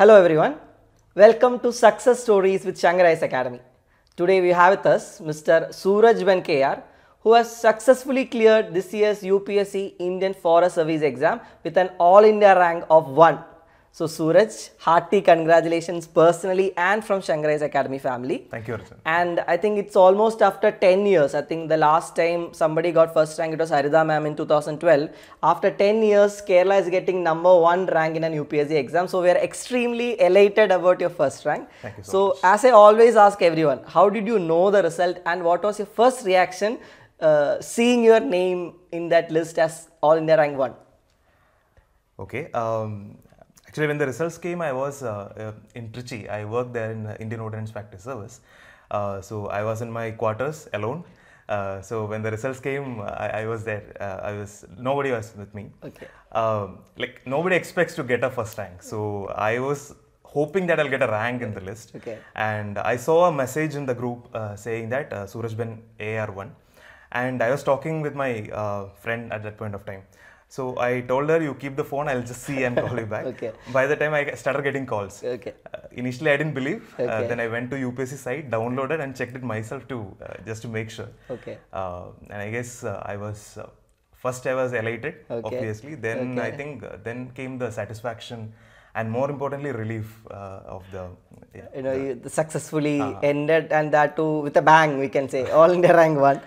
Hello everyone. Welcome to Success Stories with Shangarai's Academy. Today we have with us Mr. Suraj Benkayar who has successfully cleared this year's UPSC Indian Forest Service exam with an All India rank of 1. So Suraj, hearty congratulations personally and from Shankarai's Academy family. Thank you, Arjun. And I think it's almost after 10 years. I think the last time somebody got first rank, it was Harida ma'am in 2012. After 10 years, Kerala is getting number one rank in an UPSC exam. So we are extremely elated about your first rank. Thank you so, so much. as I always ask everyone, how did you know the result and what was your first reaction uh, seeing your name in that list as All in the Rank 1? Okay. Um, Actually, when the results came, I was uh, uh, in Trichy. I worked there in Indian Ordnance Practice Service. Uh, so I was in my quarters alone. Uh, so when the results came, I, I was there. Uh, I was nobody was with me. Okay. Um, like nobody expects to get a first rank. So I was hoping that I'll get a rank in the list. Okay. And I saw a message in the group uh, saying that uh, Suraj Ben AR one, and I was talking with my friend at that point of time. So I told her, you keep the phone, I'll just see and call you back. okay. By the time I started getting calls. Okay. Uh, initially, I didn't believe. Uh, okay. Uh, then I went to UPSC site, downloaded and checked it myself too, uh, just to make sure. Okay. Uh, and I guess uh, I was, first I was elated, okay. obviously. Then okay. I think, then came the satisfaction and more importantly relief uh, of the yeah, you know the, you successfully uh, ended and that too with a bang we can say all india rank one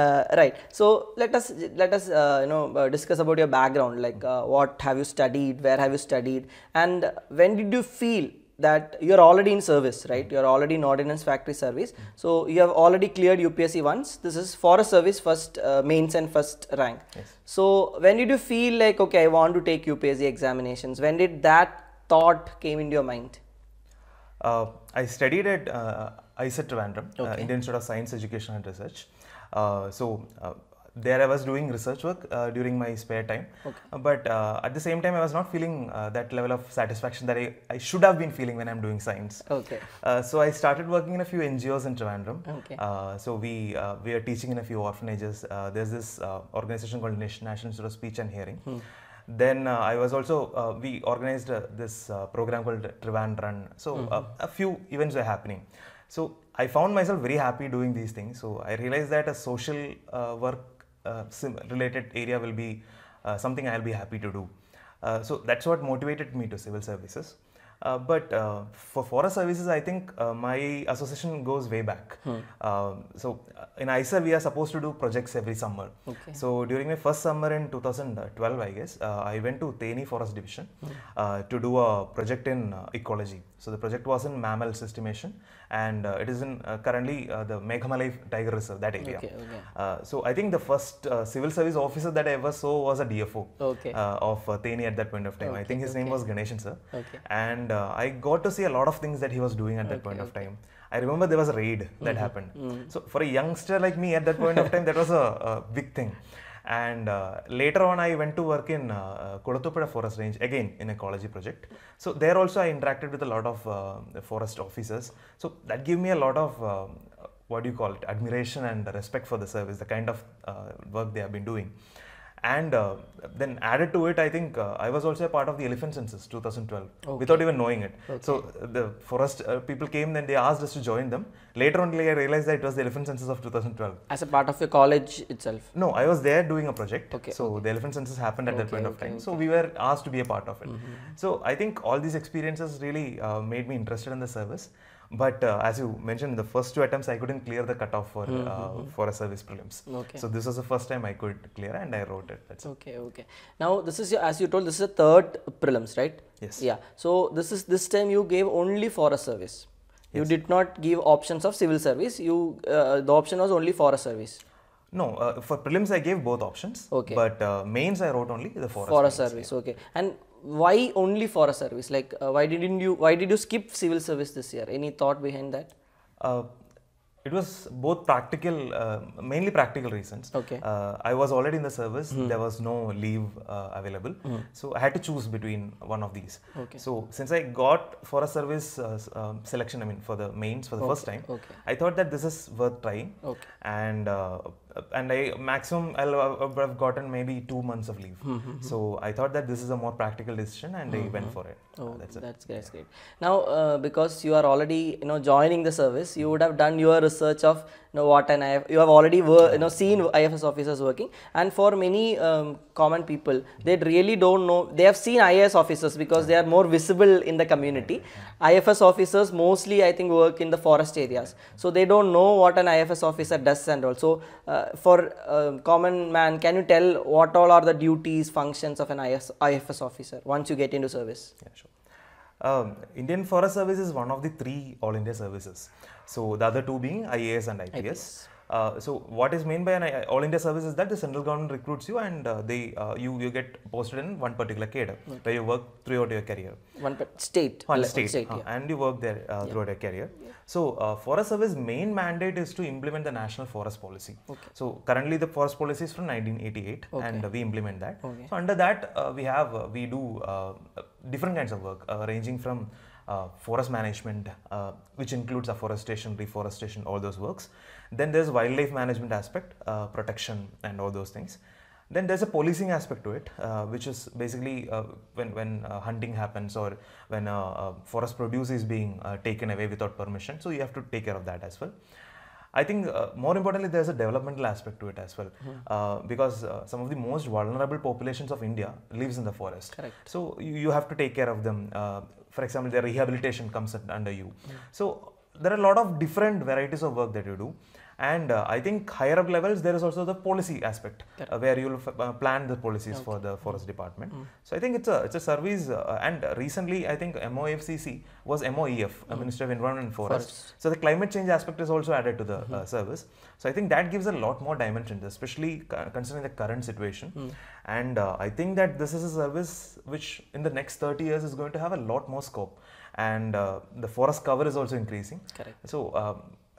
uh, right so let us let us uh, you know uh, discuss about your background like uh, what have you studied where have you studied and when did you feel that you are already in service right you are already in ordnance factory service so you have already cleared upsc once this is for a service first uh, mains and first rank yes. so when did you feel like okay i want to take upsc examinations when did that thought came into your mind uh, i studied at uh, ISET Trivandrum, okay. Indian Institute of Science Education and Research. Uh, so uh, there I was doing research work uh, during my spare time. Okay. Uh, but uh, at the same time, I was not feeling uh, that level of satisfaction that I, I should have been feeling when I'm doing science. Okay. so I started working in a few NGOs in Trivandrum. Okay. so we we are teaching in a few orphanages. there's this organization called National Institute of Speech and Hearing. Hmm. Then I was also we organized this program called Trivandrum. So mm -hmm. a few events were happening. So I found myself very happy doing these things. So I realized that a social uh, work uh, related area will be uh, something I'll be happy to do. Uh, so that's what motivated me to civil services. Uh, but uh, for forest services, I think my association goes way back. Hmm. Um, so in ISA, we are supposed to do projects every summer. Okay. So during my first summer in 2012, I guess, I went to Teni Forest Division hmm. to do a project in ecology. So the project was in mammal estimation, and uh, it is in uh, currently uh, the Meghamalai Tiger Reserve that area. Okay, okay. Uh, so I think the first uh, civil service officer that I ever saw was a DFO okay. Uh, of uh, at that point of time. I think his name was Ganeshan sir. And I got to see a lot of things that he was doing at that point of time. I remember there was a raid that mm -hmm. happened. Mm -hmm. So for a youngster like me at that point of time, that was a, a big thing. And uh, later on, I went to work in uh, Forest Range again in ecology project. So there also I interacted with a lot of uh, forest officers. So that gave me a lot of uh, what do you call it admiration and respect for the service, the kind of uh, work they have been doing. And uh, then added to it, I think uh, I was also a part of the elephant census 2012 okay. without even knowing it. Okay. So uh, the forest uh, people came, then they asked us to join them. Later on, I realized that it was the elephant census of 2012. As a part of your college itself? No, I was there doing a project. Okay. So okay. the elephant census happened at that point of time. So we were asked to be a part of it. Mm -hmm. So I think all these experiences really uh, made me interested in the service. But uh, as you mentioned, in the first two attempts, I couldn't clear the cutoff for mm -hmm. for a service prelims. Okay. So this was the first time I could clear, and I wrote it. That's okay. Okay. Now this is your, as you told, this is the third prelims, right? Yes. Yeah. So this is this time you gave only for a service. Yes. You did not give options of civil service. You uh, the option was only for a service. No, uh, for prelims I gave both options. Okay. But uh, mains I wrote only the For a service. Yeah. Okay. And why only for a service? Like, uh, why didn't you? Why did you skip civil service this year? Any thought behind that? Uh, it was both practical, uh, mainly practical reasons. Okay. Uh, I was already in the service. Mm. There was no leave uh, available, mm. so I had to choose between one of these. Okay. So since I got for a service uh, selection, I mean for the mains for the okay. first time, okay. I thought that this is worth trying. Okay. And and I maximum I'll have gotten maybe two months of leave. Mm-hmm. So I thought that this is a more practical decision, and mm-hmm. I went hmm. for it. Oh, uh, that's, it. great. great. Now, uh, because you are already you know joining the service, you would have done your research of you know what an IF. You have already wor- you know seen IFS officers working, and for many um, common people, they really don't know. They have seen IAS officers because they are more visible in the community. IFS officers mostly, I think, work in the forest areas, so they don't know what an IFS officer does and also. Uh, for uh, common man, can you tell what all are the duties, functions of an IS, IFS officer once you get into service? Yeah, sure. Um, Indian Forest Service is one of the three All India services. So the other two being IAS and IPS. IPS. Uh, so what is meant by an uh, all India service is that the central government recruits you and uh, they uh, you you get posted in one particular cadre okay. where you work throughout your career. One state. One state, one state yeah. and you work there uh, yeah. throughout your career. Yeah. So uh, Forest Service main mandate is to implement the national forest policy. Okay. So currently the forest policy is from 1988 okay. and we implement that. Okay. So under that we have we do different kinds of work ranging from uh, forest management, uh, which includes afforestation, reforestation, all those works, then there's wildlife management aspect, uh, protection and all those things. Then there's a policing aspect to it, uh, which is basically uh, when, when uh, hunting happens or when forest produce is being uh, taken away without permission. So you have to take care of that as well. I think uh, more importantly, there's a developmental aspect to it as well, mm -hmm. uh, because uh, some of the most vulnerable populations of India lives in the forest. Correct. So you, you have to take care of them. Uh, for example, their rehabilitation comes under you. Mm -hmm. So there are a lot of different varieties of work that you do and uh, i think higher up levels there is also the policy aspect uh, where you'll uh, plan the policies okay. for the forest department mm. so i think it's a it's a service uh, and recently i think mofcc was moef uh, mm. minister of environment and forest. so the climate change aspect is also added to the mm -hmm. service so i think that gives a lot more dimensions especially considering the current situation mm. and i think that this is a service which in the next 30 years is going to have a lot more scope and uh, the forest cover is also increasing. Correct. So. Uh,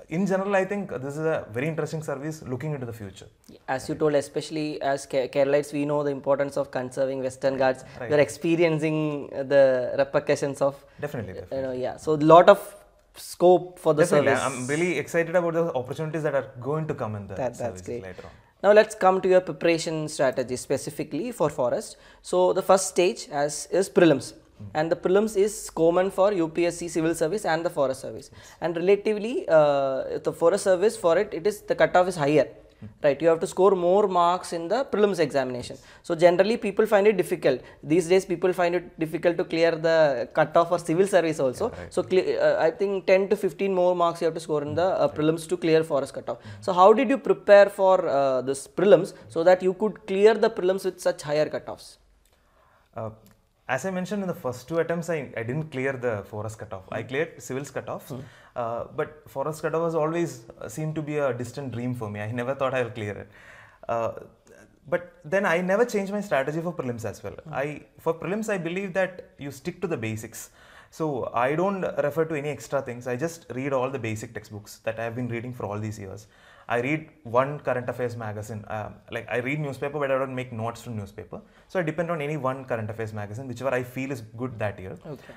in general, I think this is a very interesting service looking into the future. As you told, especially as Keralites, we know the importance of conserving Western Ghats. Right. We're experiencing the repercussions of definitely, uh, definitely. You know, yeah. So lot of scope for the definitely. service. I'm really excited about the opportunities that are going to come in the that, that's great. later on. Now let's come to your preparation strategy specifically for forest. So the first stage as is prelims and the prelims is common for UPSC civil service and the forest service and relatively uh, the forest service for it it is the cutoff is higher right you have to score more marks in the prelims examination so generally people find it difficult these days people find it difficult to clear the cutoff for civil service also yeah, right. so uh, i think 10 to 15 more marks you have to score in the uh, prelims to clear forest cutoff so how did you prepare for uh, this prelims so that you could clear the prelims with such higher cutoffs uh, as I mentioned in the first two attempts, I, I didn't clear the forest cutoff. Mm. I hmm. cleared civils cutoff, mm. uh, but forest cutoff was always uh, seemed to be a distant dream for me. I never thought I'll clear it. Uh, but then I never changed my strategy for prelims as well. Mm. I for prelims I believe that you stick to the basics. So I don't refer to any extra things. I just read all the basic textbooks that I have been reading for all these years. I read one current affairs magazine. Um, like I read newspaper, but I don't make notes from newspaper. So I depend on any one current affairs magazine, whichever I feel is good that year. Okay.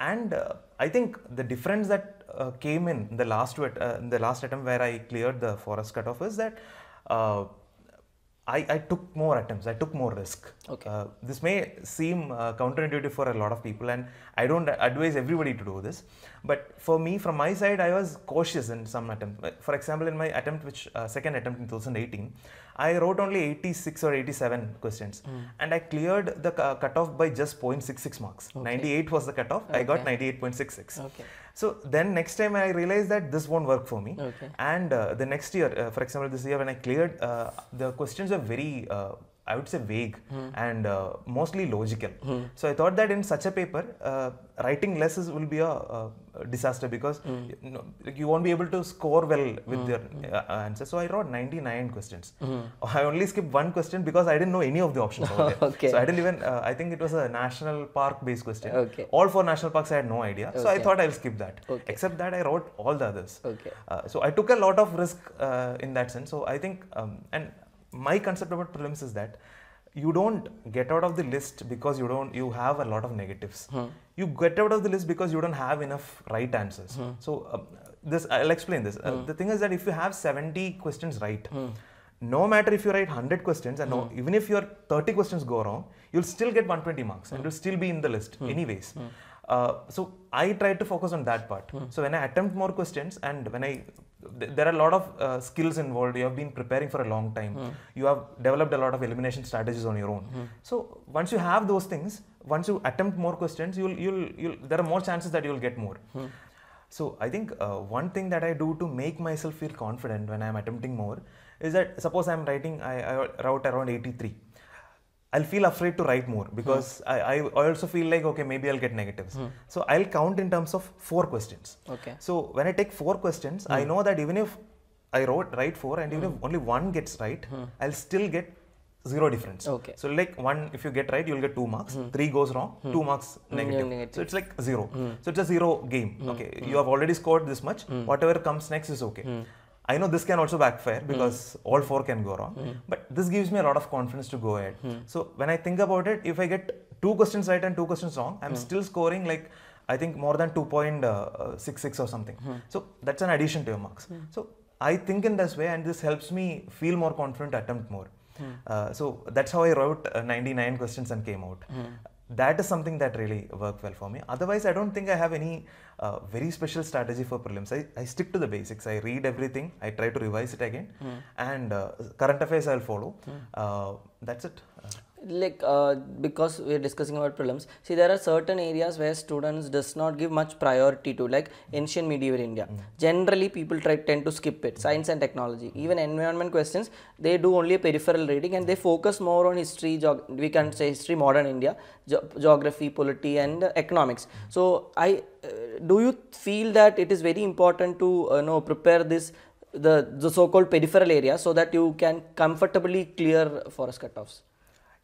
And uh, I think the difference that uh, came in the last uh, in the last attempt where I cleared the forest cutoff is that uh, I, I took more attempts. I took more risk. Okay. Uh, this may seem uh, counterintuitive for a lot of people, and I don't advise everybody to do this. But for me, from my side, I was cautious in some attempt. For example, in my attempt, which uh, second attempt in 2018, I wrote only 86 or 87 questions, mm. and I cleared the cutoff by just 0.66 marks. Okay. 98 was the cutoff. Okay. I got 98.66. Okay. So then next time I realized that this won't work for me. Okay. And uh, the next year, uh, for example, this year when I cleared, uh, the questions were very uh, I would say vague hmm. and uh, mostly logical. Hmm. So I thought that in such a paper, uh, writing less is, will be a, a disaster because hmm. you, you, won't be able to score well with your uh, answer. So I wrote 99 questions. I only skipped one question because I didn't know any of the options. okay. So I didn't even. Uh, I think it was a national park based question. Okay. All four national parks I had no idea. Okay. So I thought I'll skip that. Okay. Except that I wrote all the others. Okay. Uh, so I took a lot of risk uh, in that sense. So I think um, and my concept about prelims is that you don't get out of the list because you don't you have a lot of negatives hmm. you get out of the list because you don't have enough right answers hmm. so uh, this i'll explain this uh, hmm. the thing is that if you have 70 questions right hmm. no matter if you write 100 questions and no, hmm. even if your 30 questions go wrong you'll still get 120 marks and you'll still be in the list anyways uh, so I try to focus on that part. So when I attempt more questions and when I there are a lot of uh, skills involved. You have been preparing for a long time. Mm. You have developed a lot of elimination strategies on your own. Mm. So once you have those things, once you attempt more questions, you'll you'll, you'll there are more chances that you'll get more. Mm. So I think uh, one thing that I do to make myself feel confident when I'm attempting more is that suppose I'm writing I, I wrote around 83. I'll feel afraid to write more because hmm. I, I also feel like okay maybe I'll get negatives. Hmm. So I'll count in terms of four questions. Okay. So when I take four questions, hmm. I know that even if I wrote write four and even if hmm. only one gets right, hmm. I'll still get zero difference. Okay. So like one if you get right, you'll get two marks. Hmm. Three goes wrong, two marks negative. negative. So it's like zero. So it's a zero game. Okay. You have already scored this much. Whatever comes next is okay. I know this can also backfire hmm. because all four can go wrong, hmm. but this gives me a lot of confidence to go ahead. Hmm. So when I think about it, if I get two questions right and two questions wrong, I'm still scoring like I think more than 2.66 or something. So that's an addition to your marks. So I think in this way, and this helps me feel more confident, attempt more. Uh, so that's how I wrote uh, 99 questions and came out that is something that really worked well for me. Otherwise, I don't think I have any uh, very special strategy for prelims. I, I stick to the basics. I read everything. I try to revise it again, mm. and uh, current affairs I'll follow. Mm. Uh, that's it. Uh, like uh, because we're discussing about prelims see there are certain areas where students does not give much priority to like ancient medieval india mm. generally people try tend to skip it science and technology even environment questions they do only a peripheral reading and they focus more on history we can say history modern india ge geography polity and uh, economics so i uh, do you feel that it is very important to uh, know prepare this the, the so-called peripheral area so that you can comfortably clear forest cutoffs?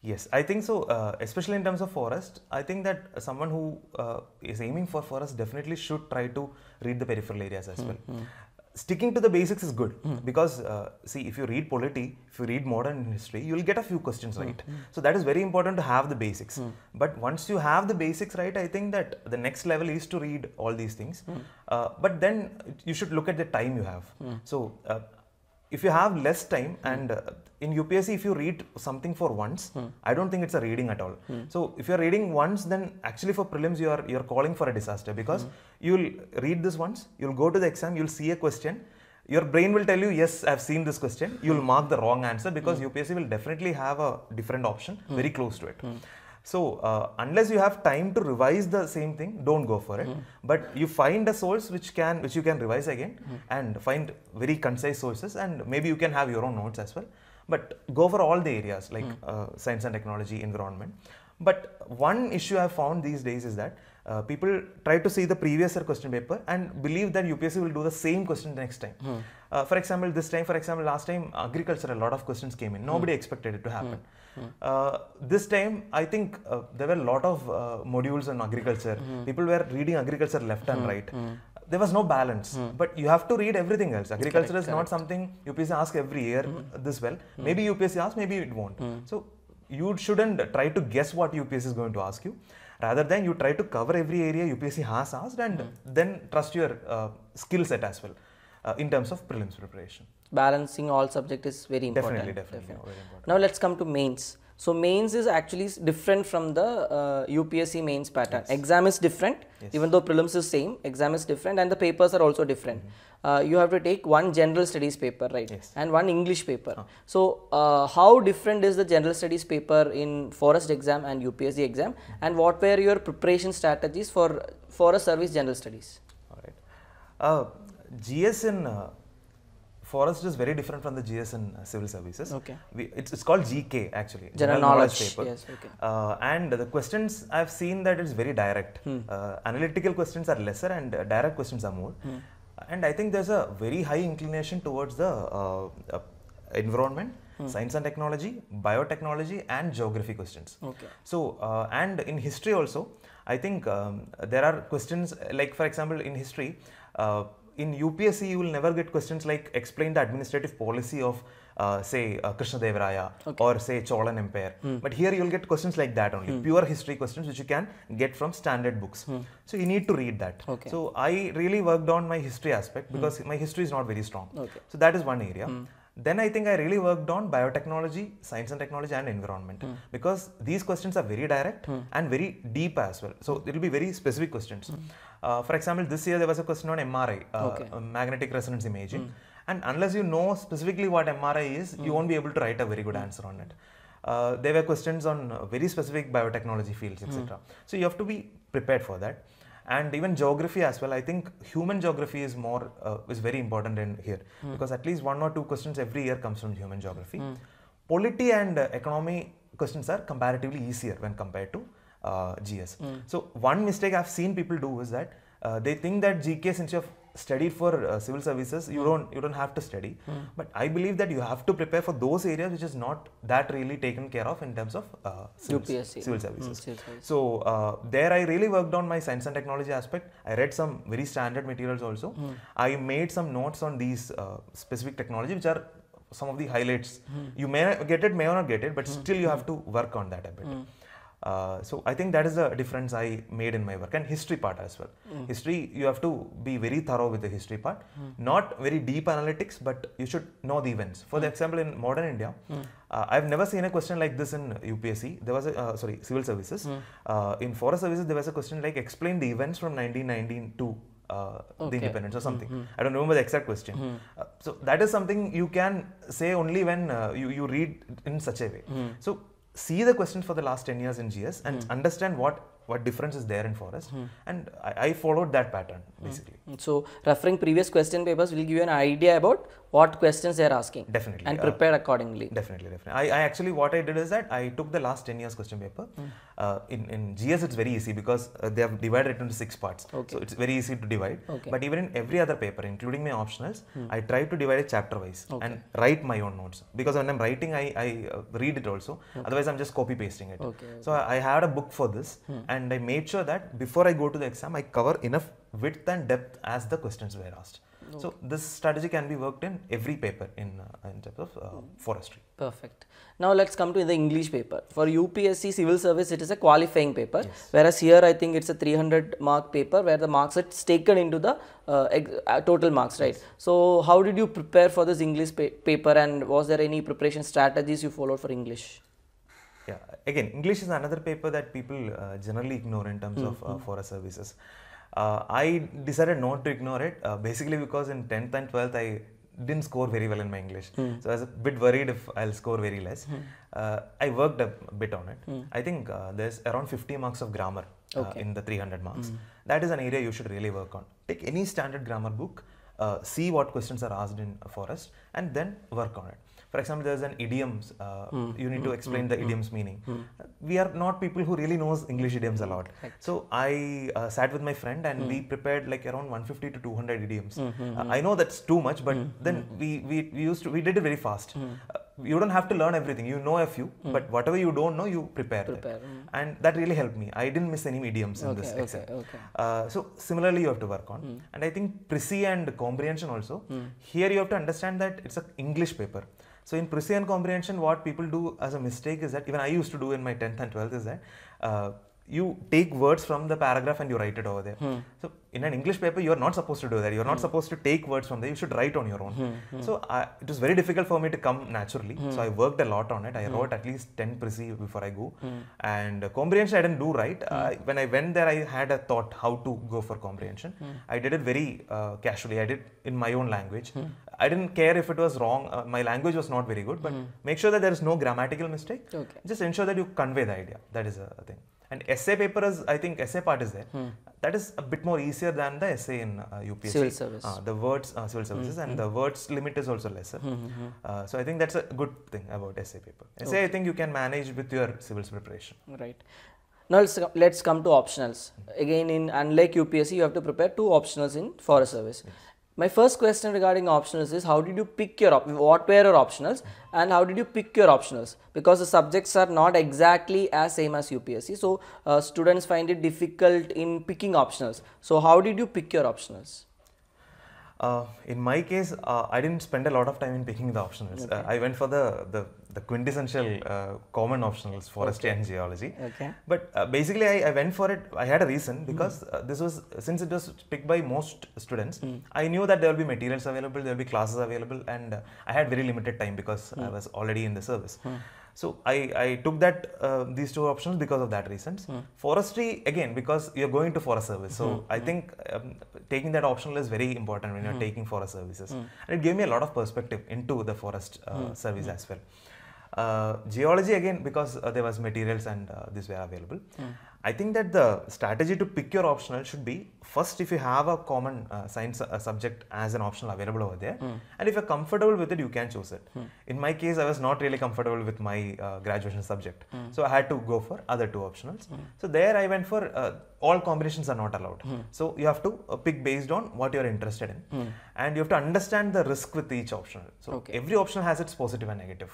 Yes, I think so, uh, especially in terms of forest. I think that someone who uh, is aiming for forest definitely should try to read the peripheral areas as hmm, well. Mm-hmm. Sticking to the basics is good mm-hmm. because, uh, see, if you read polity, if you read modern history, you'll get a few questions hmm, right. Mm-hmm. So, that is very important to have the basics. Hmm. But once you have the basics right, I think that the next level is to read all these things. Uh, but then you should look at the time you have. So, uh, if you have less time hmm. and uh, in UPSC if you read something for once, hmm. I don't think it's a reading at all. Hmm. So if you're reading once, then actually for prelims you are you're calling for a disaster because you'll read this once, you'll go to the exam, you'll see a question, your brain will tell you yes, I've seen this question. You'll mark the wrong answer because UPSC will definitely have a different option very close to it. So uh, unless you have time to revise the same thing, don't go for it. Mm. But you find a source which can which you can revise again mm. and find very concise sources and maybe you can have your own notes as well. But go for all the areas like mm. uh, science and technology, environment. But one issue I found these days is that uh, people try to see the previous year question paper and believe that UPSC will do the same question the next time. Hmm. Uh, for example, this time, for example, last time agriculture, a lot of questions came in. Nobody hmm. expected it to happen. Hmm. Uh, this time, I think uh, there were a lot of uh, modules on agriculture. Mm. People were reading agriculture left mm. and hmm. right. Mm. There was no balance, hmm. but you have to read everything else. Agriculture correct, is correct. not something UPSC asks every year hmm. uh, this well. Maybe UPSC asks, maybe it won't. So you shouldn't try to guess what UPSC is going to ask you. Rather than you try to cover every area UPSC has asked and then trust your uh, skill set as well uh, in terms of prelims preparation. Balancing all subject is very important. Definitely, definitely. definitely. Very important. Now let's come to mains. So mains is actually different from the uh, UPSC mains pattern. Yes. Exam is different, yes. even though prelims is same. Exam is different, and the papers are also different. Mm -hmm. uh, you have to take one general studies paper, right, yes. and one English paper. So uh, how different is the general studies paper in forest exam and UPSC exam, mm -hmm. and what were your preparation strategies for forest service general studies? All right. Uh, GS in uh, forest is very different from the GS in uh, civil services. Okay. We, it's, it's called GK actually. General, General knowledge. knowledge. paper. Yes, okay. Uh, and the questions I've seen that it's very direct. Hmm. Uh, analytical questions are lesser and uh, direct questions are more. Hmm. And I think there's a very high inclination towards the uh, environment hmm. science and technology, biotechnology, and geography questions. Okay. So, uh, and in history also, I think um, there are questions like, for example, in history, uh, in UPSC you will never get questions like explain the administrative policy of uh, say uh, Krishna Devaraya okay. or say Cholan Empire. Hmm. But here you will get questions like that only, hmm. pure history questions which you can get from standard books. Hmm. So you need to read that. Okay. So I really worked on my history aspect because my history is not very strong. Okay. So that is one area then I think I really worked on biotechnology, science and technology, and environment mm. because these questions are very direct mm. and very deep as well. So it will be very specific questions. Mm. Uh, for example, this year there was a question on MRI, uh, okay. Uh, magnetic resonance imaging, hmm. and unless you know specifically what MRI is, you hmm. won't be able to write a very good hmm. answer on it. Uh, there were questions on very specific biotechnology fields, etc. So you have to be prepared for that and even geography as well i think human geography is more uh, is very important in here mm. because at least one or two questions every year comes from human geography mm. polity and uh, economy questions are comparatively easier when compared to uh, gs mm. so one mistake i've seen people do is that uh, they think that gk instead of studied for uh, civil services you mm. don't you don't have to study mm. but i believe that you have to prepare for those areas which is not that really taken care of in terms of uh, civil, hmm, civil services mm. so uh, there i really worked on my science and technology aspect i read some very standard materials also hmm. i made some notes on these uh, specific technology which are some of the highlights hmm. you may get it may or not get it but still you have to work on that a bit uh, so I think that is the difference I made in my work and history part as well. Mm. History you have to be very thorough with the history part, mm. not very deep analytics, but you should know the events. For mm. the example, in modern India, mm. uh, I've never seen a question like this in UPSC. There was a uh, sorry civil services. Mm. Uh, in forest services, there was a question like explain the events from 1919 to uh, okay. the independence or something. Mm -hmm. I don't remember the exact question. Mm -hmm. uh, so that is something you can say only when uh, you, you read in such a way. Mm -hmm. So see the question for the last 10 years in GS and mm. understand what what difference is there in forest hmm. and I, I, followed that pattern hmm. basically hmm. so referring previous question papers will give you an idea about what questions they are asking definitely and prepare uh, accordingly definitely definitely I, I, actually what i did is that i took the last 10 years question paper hmm. uh, in, in gs it's very easy because uh, they have divided it into six parts okay. so it's very easy to divide okay. but even in every other paper including my optionals hmm. i try to divide it chapter wise okay. and write my own notes because when i'm writing i, I uh, read it also otherwise i'm just copy pasting it Okay. so I, I, had a book for this hmm. and and I made sure that before I go to the exam, I cover enough width and depth as the questions were asked. Okay. So this strategy can be worked in every paper in, uh, in terms of uh, hmm. forestry. Perfect. Now let's come to the English paper. For UPSC civil service, it is a qualifying paper, yes. whereas here I think it's a 300 mark paper where the marks are taken into the uh, uh, total marks, right? Yes. So how did you prepare for this English pa paper and was there any preparation strategies you followed for English? again, English is another paper that people uh, generally ignore in terms mm-hmm. of uh, mm-hmm. forest services. Uh, I decided not to ignore it uh, basically because in 10th and 12th I didn't score very well in my English. Mm. So I was a bit worried if I'll score very less. Mm. Uh, I worked a bit on it. Mm. I think uh, there's around 50 marks of grammar uh, okay. uh, in the 300 marks. Hmm. That is an area you should really work on. Take any standard grammar book, uh, see what questions are asked in a forest, and then work on it for example there's an idioms uh, mm. you need mm. to hmm. explain mm. the hmm. idioms meaning hmm. we are not people who really knows english idioms a lot right. so i uh, sat with my friend and we prepared like around 150 to 200 idioms -hmm. uh, i know that's too much but then we, we we used to we did it very fast uh, you don't have to learn everything you know a few mm. but whatever you don't know you prepare, prepare. Mm. and that really helped me i didn't miss any idioms okay, in this exam okay, okay. Uh, so similarly you have to work on mm. and i think prissy and comprehension also here you have to understand that it's an english paper so in Prussian comprehension, what people do as a mistake is that even I used to do in my 10th and 12th is that uh, you take words from the paragraph and you write it over there. Hmm. So in an English paper, you are not supposed to do that. You are not hmm. supposed to take words from there. You should write on your own. Hmm. hmm. So I, it was very difficult for me to come naturally. Hmm. So I worked a lot on it. I hmm. wrote at least 10 Prussian before I go. And uh, comprehension I didn't do right. Uh, when I went there, I had a thought how to go for comprehension. I did it very uh, casually. I did in my own language. I didn't care if it was wrong. Uh, my language was not very good, but mm. make sure that there is no grammatical mistake. Okay. Just ensure that you convey the idea. That is a thing. And essay paper is, I think, essay part is there. Mm. That is a bit more easier than the essay in uh, UPSC. Civil service. Uh, the words, uh, civil services, mm. and the hmm. words limit is also lesser. -hmm. hmm, hmm. Uh, so I think that's a good thing about essay paper. Essay, okay. I think you can manage with your civils preparation. Right. Now let's, let's come to optionals. Again, in unlike UPSC, you have to prepare two optionals in Forest Service. Yes my first question regarding optionals is how did you pick your op what were your optionals and how did you pick your optionals because the subjects are not exactly as same as UPSC so uh, students find it difficult in picking optionals so how did you pick your optionals uh, in my case, uh, I didn't spend a lot of time in picking the optionals. Okay. Uh, I went for the the, the quintessential uh, common optionals, forestry okay. and geology. Okay. But uh, basically, I, I, went for it. I had a reason hmm. because mm. this was since it was picked by most students. Mm. I knew that there will be materials available, there will be classes available, and I had very limited time because mm. I hmm. was already in the service. Hmm. So I, I took that uh, these two options because of that reasons. Mm. Forestry again because you're going to forest service. So mm. I mm. think um, taking that optional is very important when you're hmm. taking forest services, hmm. and it gave me a lot of perspective into the forest uh, hmm. service as well. Uh, geology again because uh, there was materials and uh, these were available. I think that the strategy to pick your optional should be first if you have a common uh, science uh, subject as an optional available over there, mm. and if you're comfortable with it, you can choose it. Mm. In my case, I was not really comfortable with my uh, graduation subject, mm. so I had to go for other two optionals. Hmm. So there, I went for uh, all combinations are not allowed. Hmm. So you have to uh, pick based on what you're interested in, hmm. and you have to understand the risk with each optional. So okay. every optional has its positive and negative.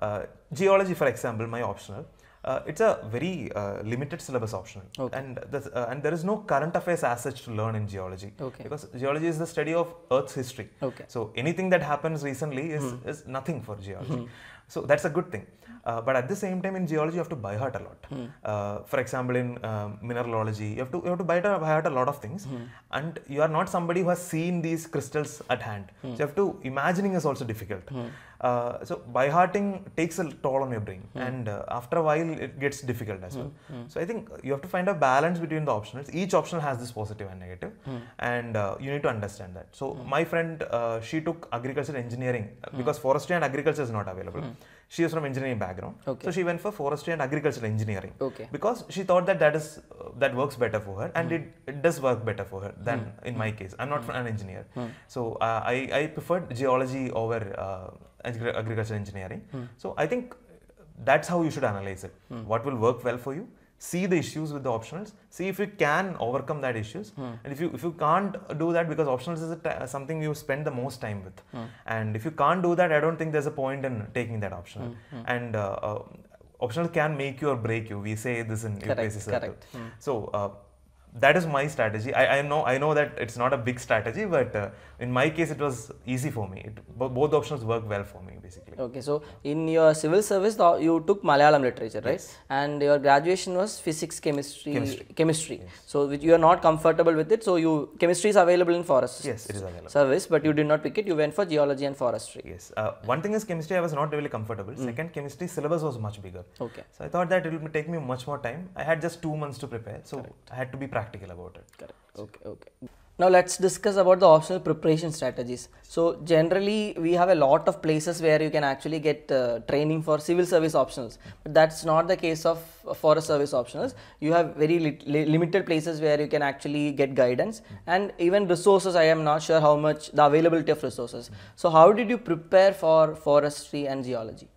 Uh, geology, for example, my optional, uh, it's a very uh, limited syllabus optional okay. and uh, and there is no current affairs as such to learn in geology okay. because geology is the study of earth's history okay. so anything that happens recently is, mm. is nothing for geology mm. so that's a good thing uh, but at the same time in geology you have to buy heart a lot mm. for example in um, mineralogy you have to you have to buy heart a lot of things hmm. and you are not somebody who has seen these crystals at hand hmm. so you have to imagining is also difficult hmm. Uh, so byhearting takes a toll on your brain mm. and uh, after a while it gets difficult as well mm. so i think you have to find a balance between the optionals each optional has this positive and negative hmm. and uh, you need to understand that so hmm. my friend uh, she took agriculture engineering uh, because forestry and agriculture is not available she is from engineering background. Okay. So she went for forestry and agricultural engineering. Okay. Because she thought that that is uh, that works better for her, and mm. it, it does work better for her than mm. in mm. my case. I'm not hmm. an engineer, hmm. so uh, I I preferred geology over uh, agricultural engineering. Hmm. So I think that's how you should analyze it. What will work well for you, see the issues with the optionals see if you can overcome that issues hmm. and if you if you can't do that because optionals is uh, something you spend the most time with hmm. and if you can't do that i don't think there's a point in taking that optional hmm. hmm. and uh, uh, optional can make you or break you we say this in correct, correct. Hmm. so uh, that is my strategy. I, I know I know that it's not a big strategy, but uh, in my case, it was easy for me. It, both options work well for me, basically. Okay, so in your civil service, you took Malayalam literature, right? Yes. And your graduation was physics, chemistry, chemistry. chemistry. Yes. So you are not comfortable with it. So you chemistry is available in forest. Yes, it is available. Service, but you did not pick it. You went for geology and forestry. Yes. Uh, one thing is chemistry. I was not really comfortable. Mm. Second, chemistry syllabus was much bigger. Okay. So I thought that it will take me much more time. I had just two months to prepare, so Correct. I had to be practical practical about it correct okay okay now let's discuss about the optional preparation strategies so generally we have a lot of places where you can actually get uh, training for civil service optionals but that's not the case of uh, forest service optionals you have very li li limited places where you can actually get guidance and even resources i am not sure how much the availability of resources so how did you prepare for forestry and geology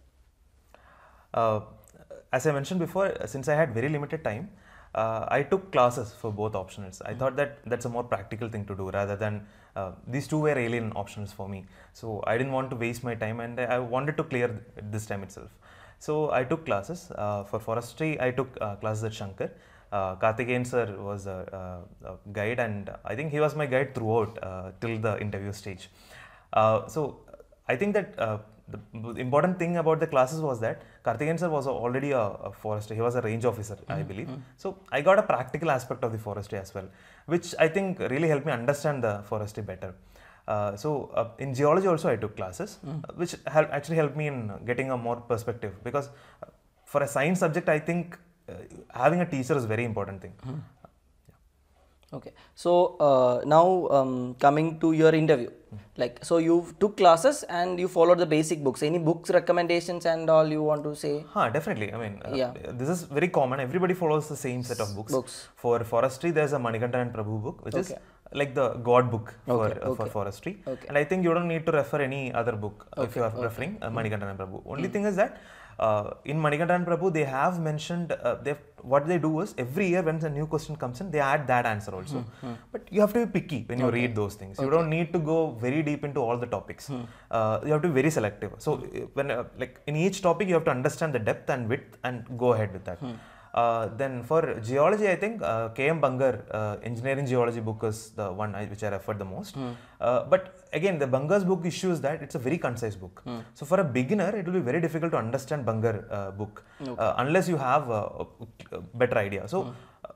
uh, as i mentioned before since i had very limited time uh, I took classes for both optionals. I thought that that's a more practical thing to do rather than uh, these two were alien options for me. So I didn't want to waste my time and I wanted to clear th this time itself. So I took classes uh, for forestry. I took uh, classes at Shankar. Uh, Karthikeyan sir was a, uh, a, guide and I think he was my guide throughout uh, till the interview stage. so I think that the important thing about the classes was that Karthikeyan sir was already a, a forester. He was a range officer, mm -hmm. I mm-hmm. believe. Mm -hmm. So I got a practical aspect of the forestry as well, which I think really helped me understand the forestry better. Uh, so uh, in geology also I took classes, mm -hmm. which actually helped me in getting a more perspective because uh, for a science subject I think uh, having a teacher is a very important thing. Mm. Okay. So uh, now um, coming to your interview, like so you took classes and you followed the basic books. Any books recommendations and all you want to say? Huh, definitely. I mean, uh, yeah. this is very common. Everybody follows the same set of books. Books. For forestry, there's a Manikanta and Prabhu book, which okay. is like the God book for, okay, uh, okay. for forestry. Okay. And I think you don't need to refer any other book if you are referring uh, Manikanta and Prabhu. Only mm thing is that uh, in Manikanthan Prabhu, they have mentioned uh, what they do is every year when a new question comes in, they add that answer also. hmm, hmm. But you have to be picky when you read those things. Okay. You don't need to go very deep into all the topics. Hmm. Uh, you have to be very selective. So hmm. when uh, like in each topic, you have to understand the depth and width and go ahead with that. Uh, then for geology, I think uh, K.M. Banger uh, Engineering Geology book is the one I, which I referred the most. Mm. but again, the Banger's book issue is that it's a very concise book. Mm. So for a beginner, it will be very difficult to understand Banger uh, book okay. Uh, unless you have a, a better idea. So mm.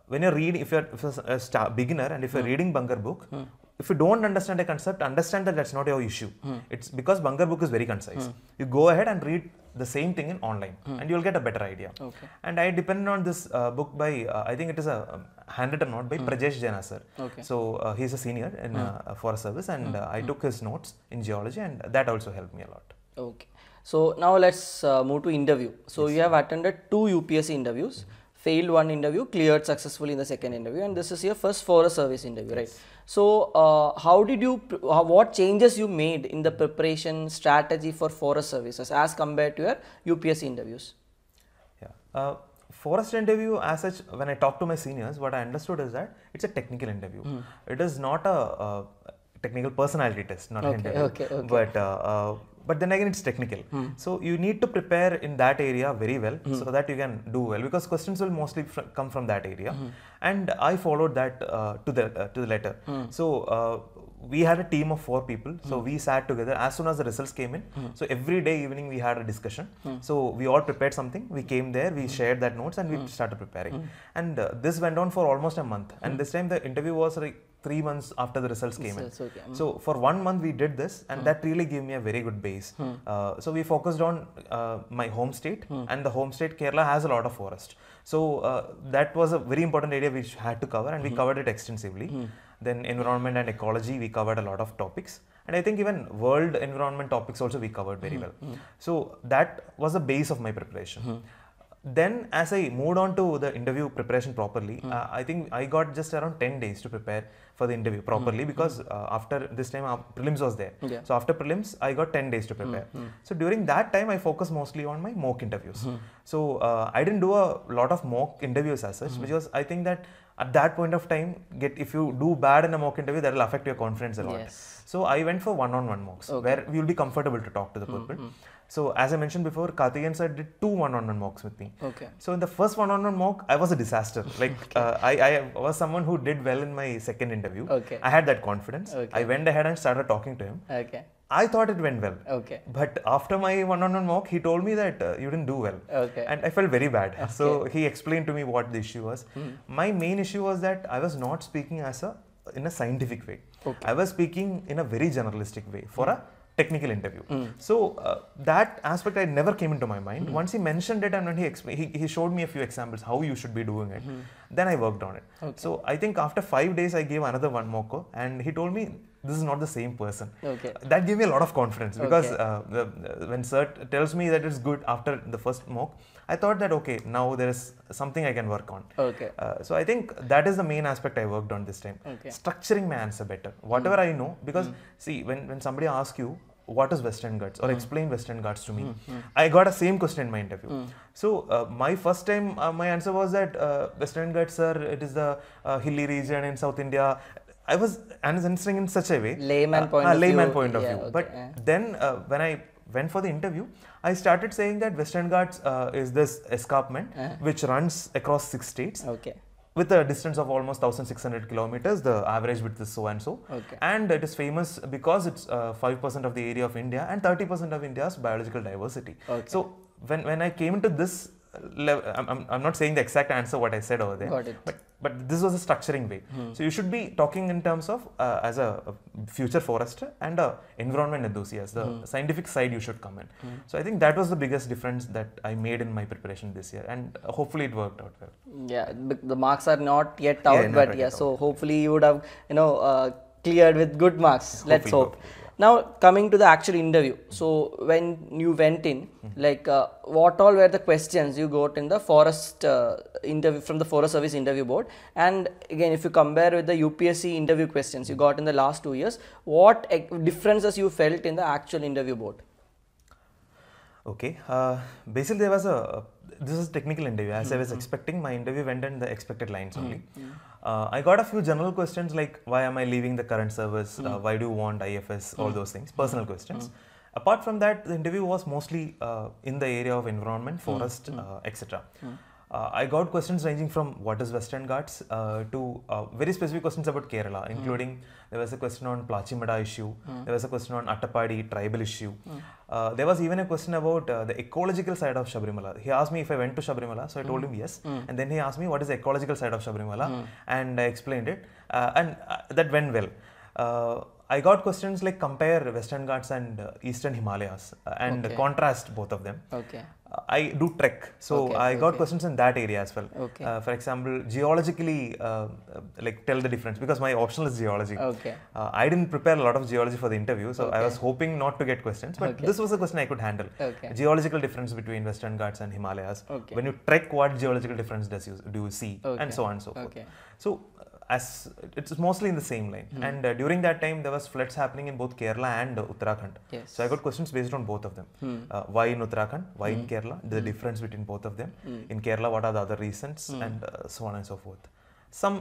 when you're reading, if you're, if you're a beginner and if you're hmm. reading Banger book, hmm. if you don't understand a concept, understand that that's not your issue. Hmm. It's because Banger book is very concise. You go ahead and read the same thing in online hmm. and you'll get a better idea. Okay. And I depended on this uh, book by, uh, I think it is a um, handwritten note by hmm. Prajesh Jaina sir. Okay. So uh, he's a senior in hmm. Uh, a Service and hmm. uh, I hmm. took his notes in geology and that also helped me a lot. Okay. So now let's uh, move to interview. So yes. you have attended two UPSC interviews. Hmm failed one interview, cleared successfully in the second interview, and this is your first for a service interview, yes. right? So, uh, how did you, uh, what changes you made in the preparation strategy for forest services as compared to your UPSC interviews? Yeah, uh, forest interview as such, when I talk to my seniors, what I understood is that it's a technical interview. Mm. It is not a uh, technical personality test, not okay, Hindu. Okay, okay. But uh, uh, but then again it's technical hmm. so you need to prepare in that area very well hmm. so that you can do well because questions will mostly fr come from that area hmm. and i followed that uh, to the uh, to the letter hmm. so uh, we had a team of four people so hmm. we sat together as soon as the results came in hmm. so every day evening we had a discussion so we all prepared something we came there we shared that notes and we started preparing and uh, this went on for almost a month and this time the interview was like three months after the results came in. Okay. Mm. So for one month we did this, and mm. that really gave me a very good base. Mm. Uh, so we focused on uh, my home state, hmm. and the home state Kerala has a lot of forest. So uh, that was a very important area which had to cover, and we hmm. covered it extensively. Hmm. Then environment and ecology, we covered a lot of topics, and I think even world environment topics also we covered very well. So that was the base of my preparation then as i moved on to the interview preparation properly mm. uh, i think i got just around 10 days to prepare for the interview properly mm. because hmm. Uh, after this time uh, prelims was there yeah. so after prelims i got 10 days to prepare hmm. Hmm. so during that time i focused mostly on my mock interviews so uh, i didn't do a lot of mock interviews as such because i think that at that point of time get if you do bad in a mock interview that will affect your confidence a lot yes. so i went for one on one mocks okay. where we will be comfortable to talk to the people so as I mentioned before, Karthikeyan sir did two one-on-one mocks with me. Okay. So in the first one-on-one mock, I was a disaster. Like okay. uh, I, I was someone who did well in my second interview. Okay. I had that confidence. Okay. I went ahead and started talking to him. Okay. I thought it went well. Okay. But after my one-on-one mock, he told me that uh, you didn't do well. Okay. And I felt very bad. Okay. So he explained to me what the issue was. Mm. My main issue was that I was not speaking as a in a scientific way. Okay. I was speaking in a very generalistic way for mm. a technical interview. Mm. So uh, that aspect I never came into my mind. Mm. Once he mentioned it and when he, he, he showed me a few examples how you should be doing it, mm. then I worked on it. Okay. So I think after five days I gave another one more call, and he told me this is not the same person. Okay. That gave me a lot of confidence because okay. uh, the, when Sir tells me that it's good after the first mock, I thought that okay, now there is something I can work on. Okay. Uh, so I think that is the main aspect I worked on this time. Okay. Structuring my answer better. Whatever mm. I know, because mm. see, when, when somebody asks you, what is Western Ghats or mm. explain Western Ghats to me. Mm, I got a same question in my interview. Hmm. So uh, my first time, uh, my answer was that uh, Western Ghats, sir, it is the uh, hilly region in South India. I was answering in such a way. Layman uh, point. Uh, layman view. point of yeah, view. Okay. But yeah. then uh, when I went for the interview, I started saying that Western Ghats uh, is this escarpment uh-huh. which runs across six states. Okay. With a distance of almost 1,600 kilometers, the average width is so and so. Okay. And it is famous because it's 5% uh, of the area of India and 30% of India's biological diversity. Okay. So when, when I came into this I'm, I'm not saying the exact answer what I said over there, but but this was a structuring way. Hmm. So you should be talking in terms of uh, as a, a, future forester and a environment enthusiast, the hmm. scientific side you should come in. Hmm. So I think that was the biggest difference that I made in my preparation this year, and uh, hopefully it worked out well. Yeah, the marks are not yet out, yeah, but yeah, so hopefully you would have you know uh, cleared with good marks. Hopefully Let's hope. hope. Now coming to the actual interview. So when you went in, mm-hmm. like uh, what all were the questions you got in the forest uh, interview from the Forest Service interview board? And again, if you compare with the UPSC interview questions you got in the last two years, what e- differences you felt in the actual interview board? Okay, uh, basically there was a this is technical interview as mm-hmm. I was mm-hmm. expecting. My interview went in the expected lines only. Mm-hmm. Uh, I got a few general questions like why am I leaving the current service? Uh, mm-hmm. why do you want IFS? All mm-hmm. those things, personal questions. Apart from that, the interview was mostly uh, in the area of environment, forest, uh, etc. Uh, I got questions ranging from what is Western Ghats uh, to uh, very specific questions about Kerala, hmm. including mm. there was a question on Plachimada issue, mm. there was a question on Attappadi tribal issue. Mm. there was even a question about uh, the ecological side of Shabrimala. He asked me if I went to Shabrimala, so I told hmm. him yes. Hmm. And then he asked me what is the ecological side of Shabrimala, and I explained it, uh, and that went well. I got questions like compare Western Ghats and uh, Eastern Himalayas uh, and okay. contrast both of them. Okay. Uh, I do trek, so okay. I got okay. questions in that area as well. Okay. Uh, for example, geologically, like tell the difference because my optional is geology. Okay. I didn't prepare a lot of geology for the interview, so I was hoping not to get questions, but this was a question I could handle. Okay. Geological difference between Western Ghats and Himalayas. Okay. When you trek, what geological difference does you do you see, and so on and so forth. Okay. So as it's mostly in the same line. Mm. And uh, during that time, there was floods happening in both Kerala and uh, Uttarakhand. Yes. So I got questions based on both of them. Mm. Uh, why in Uttarakhand? Why mm. in hmm. Kerala? The hmm. difference between both of them. Hmm. In Kerala, what are the other reasons? And uh, so on and so forth. Some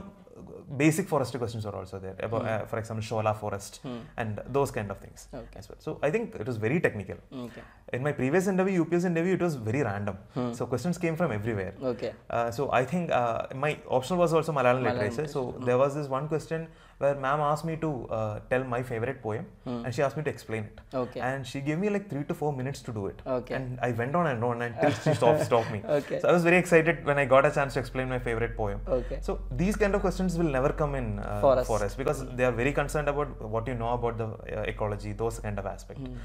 basic forest questions are also there. About, mm. uh, for example, Shola forest mm. and those kind of things okay. as well. So I think it was very technical. Okay. In my previous interview, UPS interview, it was very random. Mm. So questions came from everywhere. Okay. Uh, so I think uh, my optional was also Malayalam, Malayalam literature. So hmm. there was this one question where ma'am asked me to uh, tell my favorite poem hmm. and she asked me to explain it. Okay. And she gave me like three to four minutes to do it. Okay. And I went on and on until she stopped, stopped me. Okay. So I was very excited when I got a chance to explain my favorite poem. Okay. So these kind of questions will never come in uh, for, us. for, us. because they are very concerned about what you know about the uh, ecology, those kind of aspect. Hmm.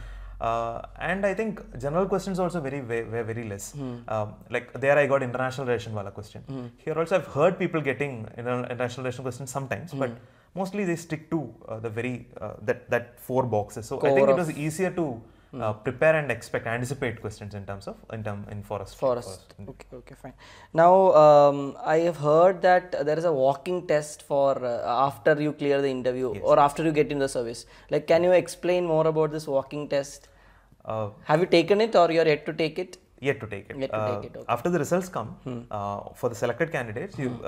Uh, and I think general questions also very very very less. Hmm. Um, like there, I got international relation wala question. Hmm. Here also, I've heard people getting international relation questions sometimes, but hmm mostly they stick to uh, the very uh, that that four boxes. So Core I think it was easier to uh, hmm. prepare and expect anticipate questions in terms of in term in forest forest, forest. okay okay fine now um, i have heard that there is a walking test for uh, after you clear the interview yes. or after you get in the service like can you explain more about this walking test uh, have you taken it or you are yet to take it yet to take it, yet to take uh, it okay. after the results come hmm. for the selected candidates hmm. you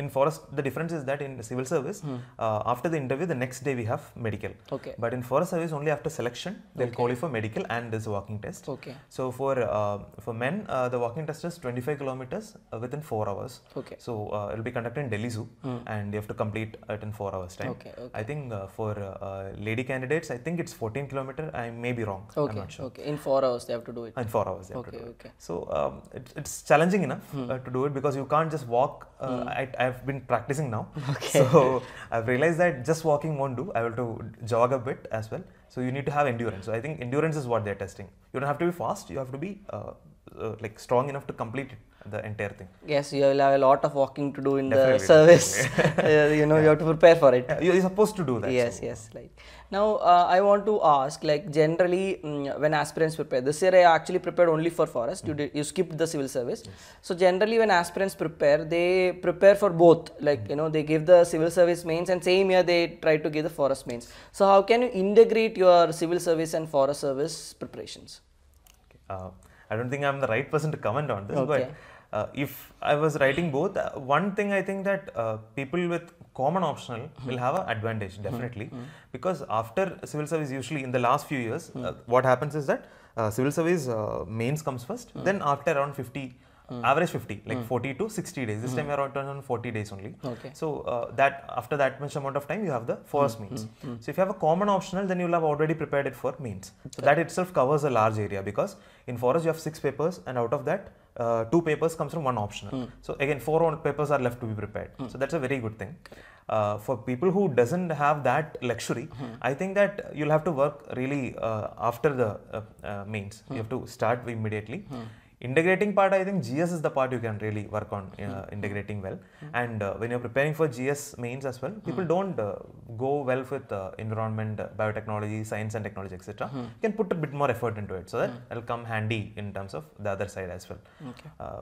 in forest the difference is that in civil service hmm. uh, after the interview the next day we have medical okay but in forest service only after selection they'll okay. call you for medical and there's a walking test okay so for uh, for men uh, the walking test is 25 kilometers uh, within 4 hours okay so uh, it'll be conducted in delhi zoo hmm. and you have to complete it in 4 hours time okay, okay. i think uh, for lady candidates i think it's 14 kilometer i may be wrong okay I'm not sure. okay in 4 hours they have to do it in 4 hours okay okay it. so um, it, it's challenging enough hmm. to do it because you can't just walk hmm. at I've been practicing now. Okay. So I've realized that just walking won't do. I have to jog a bit as well. So you need to have endurance. So I think endurance is what they're testing. You don't have to be fast. You have to be uh, uh, like strong enough to complete it the entire thing. Yes, you will have a lot of walking to do in Definitely. the service. you know, yeah. you have to prepare for it. You're supposed to do that. Yes, so. yes. Like now, uh, I want to ask, like generally, mm, when aspirants prepare, this year I actually prepared only for forest. Mm. You hmm. did, you skipped the civil service. Yes. So generally, when aspirants prepare, they prepare for both. Like mm. you know, they give the civil service mains, and same year they try to give the forest mains. So how can you integrate your civil service and forest service preparations? Okay. Uh, I don't think I'm the right person to comment on this, okay. but uh, if I was writing both, uh, one thing I think that uh, people with common optional hmm. will have an advantage definitely mm -hmm. because after civil service usually in the last few years mm -hmm. Uh, what happens is that uh, civil service uh, mains comes 1st mm -hmm. then after around 50 hmm. average 50 like hmm. 40 to 60 days this time we are on 40 days only okay. so that after that much amount of time you have the first mains so if you have a common optional then you'll have already prepared it for mains so okay. that itself covers a large area because in forest you have six papers and out of that uh, two papers comes from one optional. Mm. So again, four papers are left to be prepared. Mm. So that's a very good thing. Uh, for people who doesn't have that luxury, mm. I think that you'll have to work really uh, after the uh, uh, mains. Hmm. You have to start immediately. Hmm integrating part i think gs is the part you can really work on uh, mm. integrating well mm. and uh, when you're preparing for gs mains as well people mm. don't uh, go well with uh, environment uh, biotechnology science and technology etc hmm. you can put a bit more effort into it so that hmm. it'll come handy in terms of the other side as well okay uh,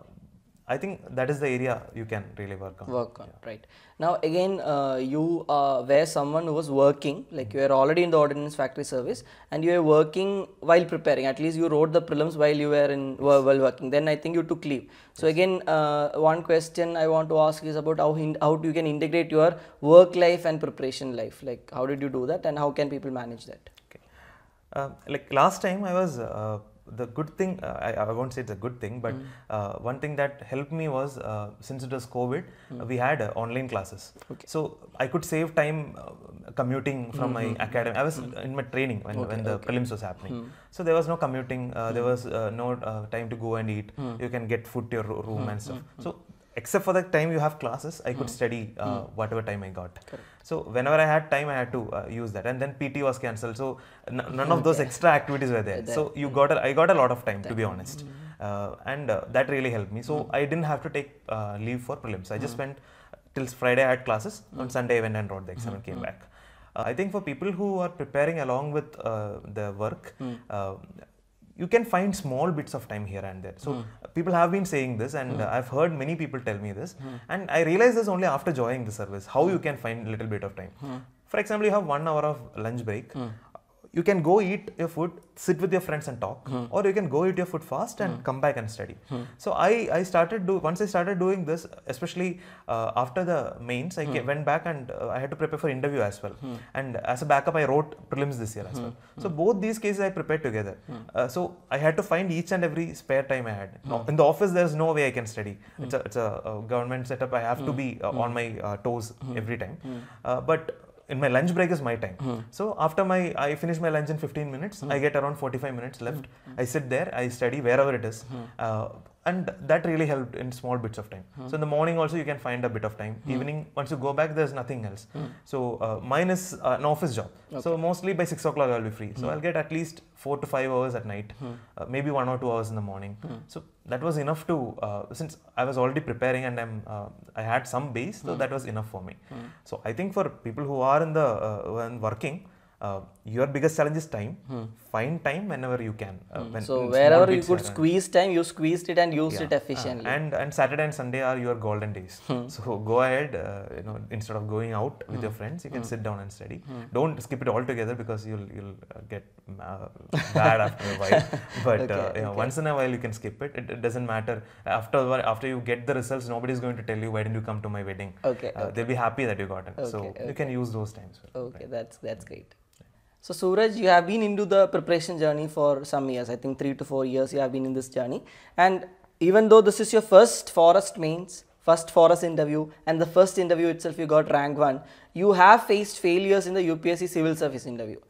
I think that is the area you can really work on. Work on, yeah. right. Now again, uh, you uh, were someone who was working, like mm -hmm. you were already in the ordnance factory service and you were working while preparing, at least you wrote the prelims while you were in yes. while working, then I think you took leave. So yes. again, uh, one question I want to ask is about how, how you can integrate your work life and preparation life, like how did you do that and how can people manage that? Okay. Uh, like last time I was uh, the good thing, uh, I, I, won't say it's a good thing, but mm. uh, one thing that helped me was uh, since it was COVID, mm. we had uh, online classes. Okay. So I could save time uh, commuting from mm-hmm. my hmm, hmm. academy. I was hmm. in my training when, okay, when the okay. prelims was happening. Mm. So there was no commuting, uh, there was no time to go and eat. You can get food to your room and stuff. So except for the time you have classes, I could mm. study uh, mm. whatever time I got. Correct. So whenever I had time, I had to uh, use that. And then PT was cancelled, so none of those extra activities were there. That, so you got, a, I got a lot of time to be honest, hmm. uh, and uh, that really helped me. So hmm. I didn't have to take uh, leave for prelims. I just went hmm. till Friday I had classes. On Sunday I went and wrote the exam and came back. Uh, I think for people who are preparing along with the work, you can find small bits of time here and there. So mm. people have been saying this, and mm. I've heard many people tell me this, mm. and I realized this only after joining the service. How you hmm. can find little bit of time. Hmm. For example, you have one hour of lunch break, hmm you can go eat your food, sit with your friends and talk, hmm. or you can go eat your food fast and hmm. come back and study. Hmm. So I, I started do once I started doing this, especially uh, after the mains, I went back and uh, I had to prepare for interview as well. And as a backup, I wrote prelims this year as well. So both these cases I prepared together. Uh, so I had to find each and every spare time I had. No, in the office, there's no way I can study. It's a, it's a, government setup. I have to be uh, on my uh, toes every time. Uh, but in my lunch break is my time. Mm. So after my I finish my lunch in 15 minutes, mm. I get around 45 minutes left. Mm. I sit there, I study wherever it is. Hmm. Uh, and that really helped in small bits of time hmm. so in the morning also you can find a bit of time hmm. evening once you go back there's nothing else hmm. so uh, mine is uh, an office job okay. so mostly by 6 o'clock i'll be free so hmm. i'll get at least 4 to 5 hours at night hmm. uh, maybe 1 or 2 hours in the morning hmm. so that was enough to uh, since i was already preparing and i'm uh, i had some base so that was enough for me so i think for people who are in the uh, working uh, your biggest challenge is time. Hmm. Find time whenever you can. Uh, hmm. when so wherever you could squeeze time, you squeezed it and used yeah. it efficiently. Uh, and and Saturday and Sunday are your golden days. Hmm. So go ahead. Uh, you know, instead of going out with hmm. your friends, you can hmm. sit down and study. Hmm. Don't skip it altogether because you'll you'll uh, get uh, bad after a while. But okay, you know, once in a while you can skip it. It, it doesn't matter. After after you get the results, nobody's going to tell you why didn't you come to my wedding. Okay. okay. They'll be happy that you got it. so you can use those times. Well, okay, right? that's that's great. So Suraj, you have been into the preparation journey for some years, I think three to four years you have been in this journey. And even though this is your first forest mains, first forest interview and the first interview itself you got rank 1, you have faced failures in the UPSC civil service interview.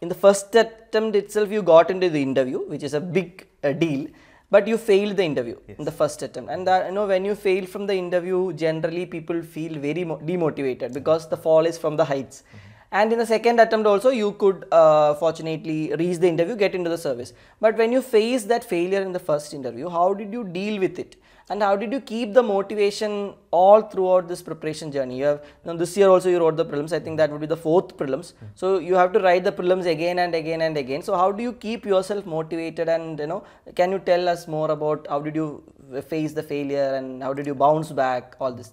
In the first attempt itself you got into the interview which is a big uh, deal but you failed the interview yes. in the first attempt and that, uh, you know when you fail from the interview generally people feel very demotivated because the fall is from the heights. Mm -hmm and in the second attempt also you could uh, fortunately reach the interview get into the service but when you face that failure in the first interview how did you deal with it and how did you keep the motivation all throughout this preparation journey you have you know, this year also you wrote the prelims i think that would be the fourth prelims hmm. so you have to write the prelims again and again and again so how do you keep yourself motivated and you know can you tell us more about how did you face the failure and how did you bounce back all this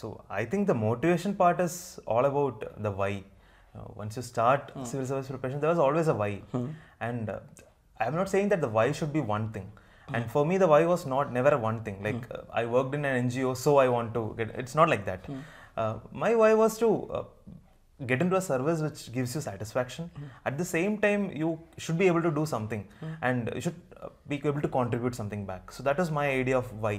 so I think the motivation part is all about the why. Uh, once you start hmm. civil service preparation, there was always a why, hmm. and uh, I'm not saying that the why should be one thing. Hmm. And for me, the why was not never one thing. Like uh, I worked in an NGO, so I want to get. It's not like that. Uh, my why was to uh, get into a service which gives you satisfaction. At the same time, you should be able to do something, and you should uh, be able to contribute something back. So that was my idea of why.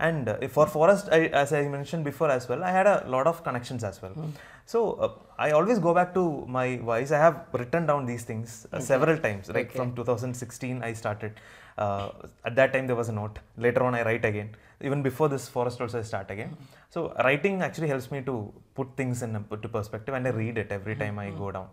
And uh, for forest, I, as I mentioned before as well, I had a lot of connections as well. Mm. So uh, I always go back to my wise. I have written down these things uh, okay. several times. Right okay. from 2016, I started. Uh, at that time, there was a note. Later on, I write again. Even before this forest, also I start again. Mm. So writing actually helps me to put things in into uh, perspective, and I read it every time mm. I go hmm. down.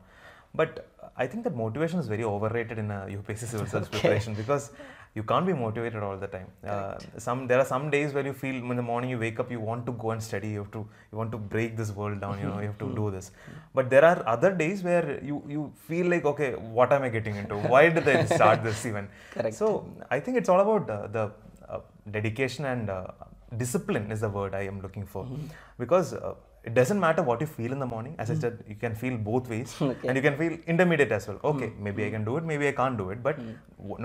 But uh, I think that motivation is very overrated in a UPSC civil service okay. preparation because you can't be motivated all the time. Uh, some there are some days where you feel in the morning you wake up you want to go and study. You have to you want to break this world down. You know you have to hmm. do this. But there are other days where you you feel like okay what am I getting into? Why did I start this even? Correct. So I think it's all about uh, the uh, dedication and uh, discipline is the word I am looking for, mm-hmm. because uh, it doesn't matter what you feel in the morning as mm. i hmm. said you can feel both ways okay. and you can feel intermediate as well okay mm. maybe mm. i can hmm. do it maybe i can't do it but hmm.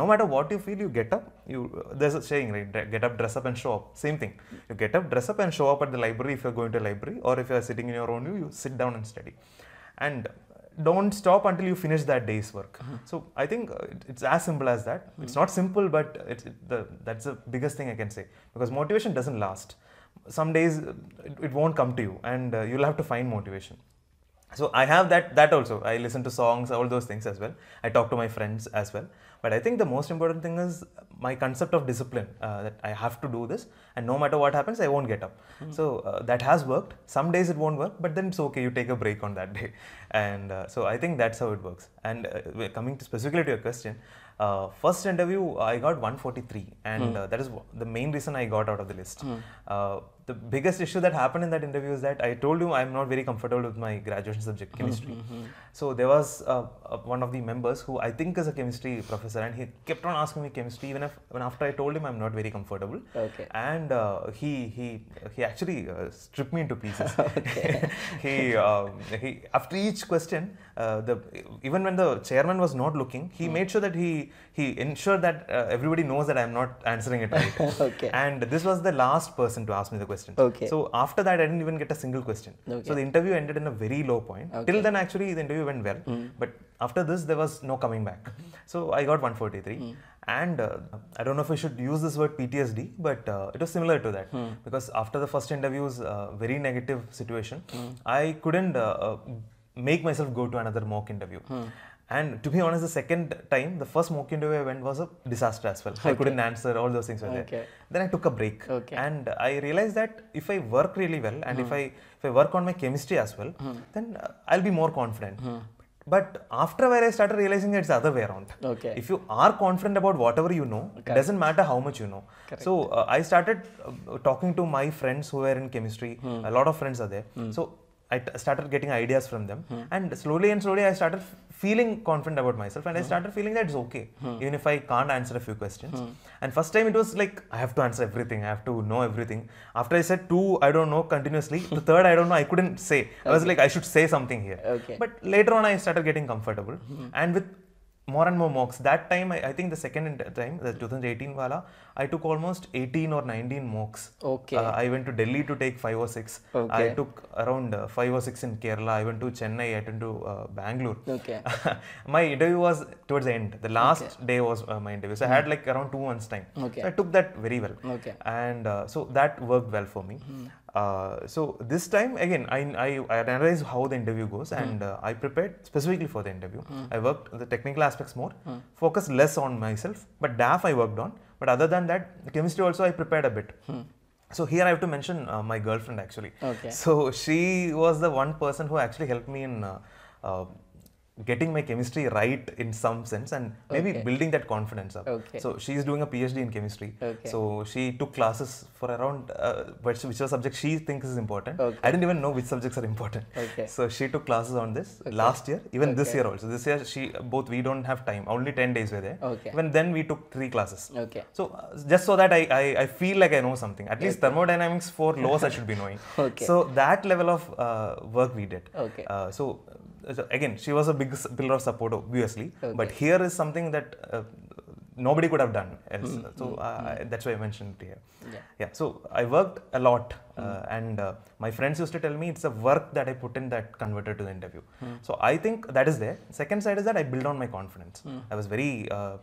no matter what you feel you get up you there's a saying right get up dress up and show up same thing you get up dress up and show up at the library if you're going to a library or if you're sitting in your own room you sit down and study and don't stop until you finish that day's work. Mm-hmm. So I think uh, it's as simple as that. Mm-hmm. It's not simple, but it, the, that's the biggest thing I can say because motivation doesn't last some days it, it won't come to you and uh, you'll have to find motivation so i have that that also i listen to songs all those things as well i talk to my friends as well but i think the most important thing is my concept of discipline uh, that i have to do this and no matter what happens i won't get up mm. so uh, that has worked some days it won't work but then it's okay you take a break on that day and uh, so i think that's how it works and uh, coming to specifically to your question uh, first interview, I got 143, and mm. uh, that is the main reason I got out of the list. Mm. Uh, the biggest issue that happened in that interview is that I told you I'm not very comfortable with my graduation subject, mm-hmm, chemistry. Mm-hmm. So there was uh, one of the members who I think is a chemistry professor, and he kept on asking me chemistry even if after I told him I'm not very comfortable. Okay. And uh, he he he actually uh, stripped me into pieces. okay. he um, he after each question, uh, the even when the chairman was not looking, he mm. made sure that he he ensured that uh, everybody knows that I'm not answering it right. okay. And this was the last person to ask me the question questions. Okay. So after that, I didn't even get a single question. Okay. So the interview ended in a very low point. Okay. Till then, actually, the interview went well. Mm. But after this, there was no coming back. So I got 143. Mm. And uh, I don't know if I should use this word PTSD, but uh, it was similar to that. Mm. Because after the first interview's uh, very negative situation, mm. I couldn't uh, uh, make myself go to another mock interview. Mm. And to be honest, the second time, the first mock interview I went was a disaster as well. Okay. I couldn't answer, all those things were okay. there. Then I took a break. Okay. And I realized that if I work really well and mm. if hmm. I if I work on my chemistry as well, mm. then I'll be more confident. Mm. But after where I started realizing it's the other way around. Okay. If you are confident about whatever you know, Correct. it doesn't matter how much you know. Correct. So uh, I started uh, talking to my friends who were in chemistry. Hmm. A lot of friends are there. Hmm. So I started getting ideas from them, hmm. and slowly and slowly I started feeling confident about myself, and hmm. I started feeling that it's okay, hmm. even if I can't answer a few questions. Hmm. And first time it was like I have to answer everything, I have to know everything. After I said two, I don't know continuously. the third, I don't know, I couldn't say. Okay. I was like I should say something here. Okay. But later on, I started getting comfortable, hmm. and with more and more mocks. That time, I, I think the second time, the 2018 wala, I took almost 18 or 19 mocks. Okay. Uh, I went to Delhi to take 5 or 6. Okay. I took around uh, 5 or 6 in Kerala. I went to Chennai. I went to uh, Bangalore. Okay. my interview was towards the end. The last okay. day was uh, my interview. So mm. I had hmm. like around 2 months time. Okay. So I took that very well. Okay. And uh, so that worked well for me. Mm. Uh, so this time again I, I, I analyzed how the interview goes mm. and hmm. uh, I prepared specifically for the interview. Mm. I worked the technical aspects more, mm. focused less on myself, but DAF I worked on. But other than that, chemistry also I prepared a bit. Hmm. So here I have to mention uh, my girlfriend actually. Okay. So she was the one person who actually helped me in uh, uh, getting my chemistry right in some sense and maybe okay. building that confidence up. Okay. So she's doing a PhD in chemistry. Okay. So she took classes for around uh, which which subject she thinks is important. Okay. I didn't even know which subjects are important. Okay. So she took classes on this last year, even this year also. This year she both we don't have time. Only 10 days were there. Okay. Even then we took three classes. Okay. So uh, just so that I, I I feel like I know something. At least thermodynamics for laws I should be knowing. okay. So that level of uh, work we did. Okay. Uh, so again, she was a big pillar of support, obviously. Okay. But here is something that uh, nobody could have done else. Mm. So uh, mm-hmm. that's why I mentioned it here. Yeah. yeah. So I worked a lot, uh, mm-hmm. and uh, my friends used to tell me it's the work that I put in that converted to the interview. So I think that is there. Second side is that I built on my confidence. I was very uh,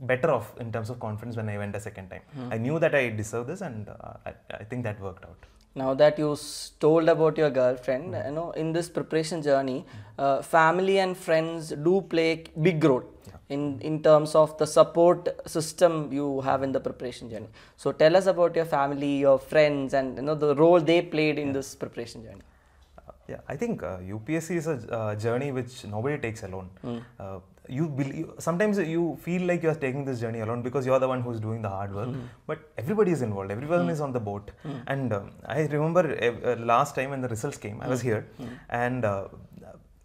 better off in terms of confidence when I went a second time. Mm. I knew that I deserve this, and uh, I, I, think that worked out now that you told about your girlfriend mm you know in this preparation journey uh, family and friends do play big role yeah. in in terms of the support system you have in the preparation journey so tell us about your family your friends and you know the role they played in yeah. this preparation journey uh, yeah i think uh, upsc is a uh, journey which nobody takes alone mm you believe sometimes you feel like you're taking this journey alone because you're the one who's doing the hard work mm. but everybody is involved everyone mm. is on the boat mm. and um, i remember uh, last time when the results came i was hmm. here hmm. and uh,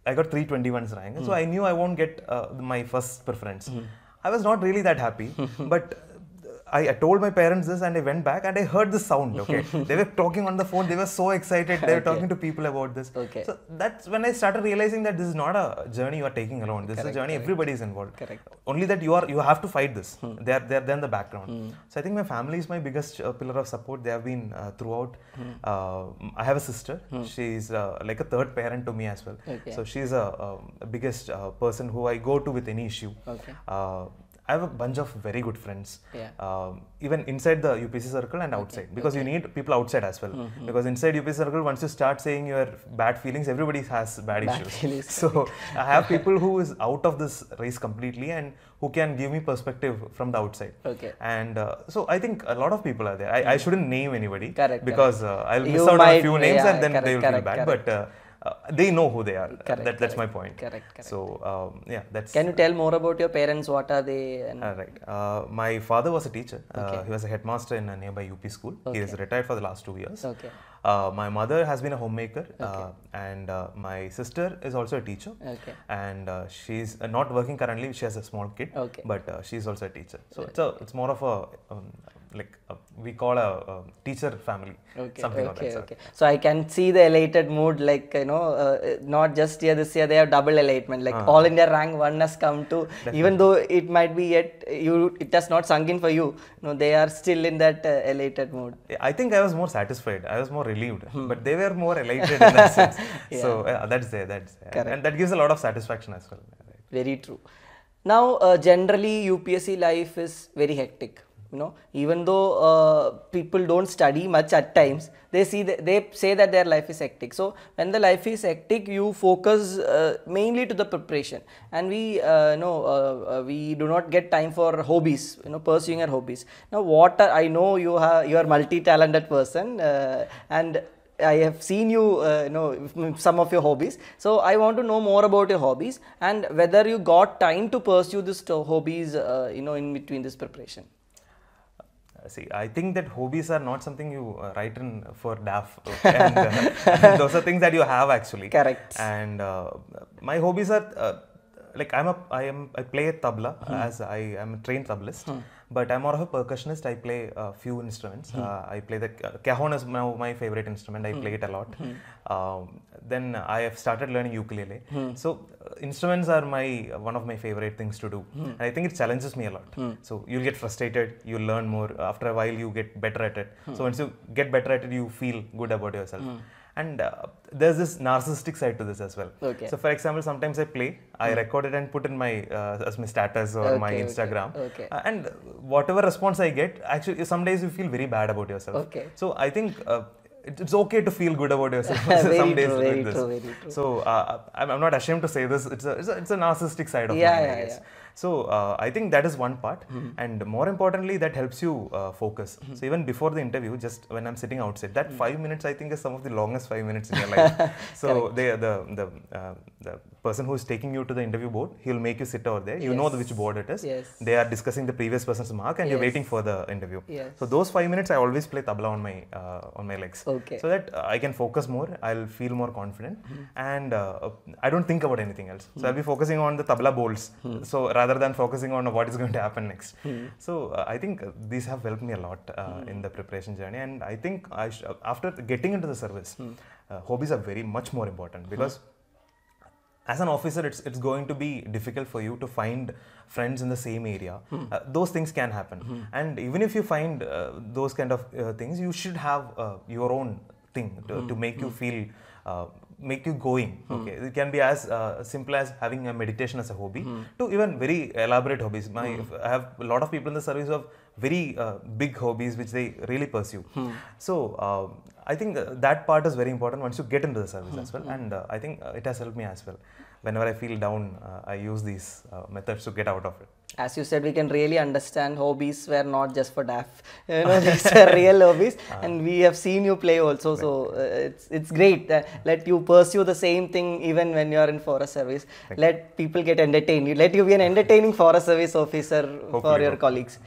i got 321s rank so hmm. i knew i won't get uh, my first preference i was not really that happy but I, I, told my parents this and I went back and I heard the sound. Okay, they were talking on the phone. They were so excited. They were okay. talking to people about this. Okay. So that's when I started realizing that this is not a journey you are taking alone. This correct, is a journey correct. everybody is involved. Correct. Only that you are you have to fight this. Hmm. They're they're there in the background. Hmm. So I think my family is my biggest uh, pillar of support. They have been uh, throughout. Hmm. Uh, I have a sister. Hmm. She's uh, like a third parent to me as well. Okay. So she's a, um, a biggest uh, person who I go to with any issue. Okay. Uh, I have a bunch of very good friends, yeah. um, even inside the UPC circle and outside, okay. because okay. you need people outside as well. Mm-hmm. Because inside UPC circle, once you start saying your bad feelings, everybody has bad, bad issues. So I have people who is out of this race completely and who can give me perspective from the outside. Okay. And uh, so I think a lot of people are there. I, I mm. shouldn't name anybody. Correct. Because correct. Uh, I'll miss you out on a few names yeah, and then correct, they will correct, feel bad. But uh, uh, they know who they are. Uh, correct, that, correct, that's my point. Correct. correct. So um, yeah, that's. Can you tell more about your parents? What are they? And... Uh, right. Uh, my father was a teacher. Uh, okay. he was a headmaster in a nearby UP school. Okay. He is retired for the last two years. Okay. Uh, my mother has been a homemaker, okay. and my sister is also a teacher. Okay. And she's not working currently. She has a small kid. Okay. But she's also a teacher. So it's a, it's more of a um, like a, uh, we call a, a teacher family okay, something okay, like that okay. so i can see the elated mood like you know uh, not just here this year they have double elatement like uh-huh. all india rank one has come to Definitely. even though it might be yet you it has not sunk in for you, no they are still in that uh, elated mood i think i was more satisfied i was more relieved hmm. but they were more elated in that sense yeah. so uh, that's there that's there. Correct. and that gives a lot of satisfaction as well right? very true now uh, generally upsc life is very hectic you know even though uh, people don't study much at times they see they say that their life is hectic so when the life is hectic you focus uh, mainly to the preparation and we uh, know uh, uh, we do not get time for hobbies you know pursuing our hobbies now what are, i know you have you are multi talented person uh, and I have seen you, uh, you know, some of your hobbies. So I want to know more about your hobbies and whether you got time to pursue this hobbies, uh, you know, in between this preparation. Uh, see, I think that hobbies are not something you uh, write in for DAF. Okay? and, uh, and those are things that you have actually. Correct. And uh, my hobbies are uh, like I'm a I am I play tabla hmm. as I am a trained tablist. Hmm but I'm more of a percussionist. I play a few instruments. Hmm. Uh, I play the uh, cajon is my, my favorite instrument. I hmm. play it a lot. Hmm. Um, then I have started learning ukulele. So uh, instruments are my uh, one of my favorite things to do, and I think it challenges me a lot. So you'll get frustrated. You learn more. After a while, you get better at it. So once you get better at it, you feel good about yourself and uh, there's this narcissistic side to this as well okay. so for example sometimes i play i mm. record it and put in my uh, as my status or okay, my instagram okay. okay. Uh, and whatever response i get actually some days you feel very bad about yourself okay. so i think uh, it's okay to feel good about yourself some days true, like this. True, so uh, I'm, not ashamed to say this. It's a, it's a, it's a narcissistic side of yeah, yeah, Yeah. So uh, I think that is one part, mm -hmm. and more importantly, that helps you uh, focus. Mm -hmm. So even before the interview, just when I'm sitting outside, that mm -hmm. five minutes I think is some of the longest five minutes in your life. so they, the the uh, the person who is taking you to the interview board, he'll make you sit over there. You yes. know which board it is. Yes. They are discussing the previous person's mark, and yes. you're waiting for the interview. Yes. So those five minutes, I always play tabla on my uh, on my legs. Okay. So that uh, I can focus more. I'll feel more confident, hmm. and uh, I don't think about anything else. So hmm. I'll be focusing on the tabla bowls. Hmm. So rather rather than focusing on what is going to happen next. Hmm. So uh, I think uh, these have helped me a lot uh, hmm. in the preparation journey, and I think I sh- uh, after getting into the service, hmm. uh, hobbies are very much more important because. As an officer, it's, it's going to be difficult for you to find friends in the same area. Uh, those things can happen. And even if you find those kind of things, you should have your own thing to, to make you feel make you going hmm. okay it can be as uh, simple as having a meditation as a hobby hmm. to even very elaborate hobbies my hmm. i have a lot of people in the service of very uh, big hobbies which they really pursue hmm. so um, i think uh, that part is very important once you get into the service hmm. as well hmm. and uh, i think uh, it has helped me as well whenever i feel down uh, i use these methods to get out of it as you said, we can really understand hobbies were not just for daft. You know, these are real hobbies, uh, and we have seen you play also. Right. So uh, it's it's great. Uh, let you pursue the same thing even when you are in Forest Service. Thank let people get entertained. Let you be an entertaining Forest Service officer Hopefully for your colleagues.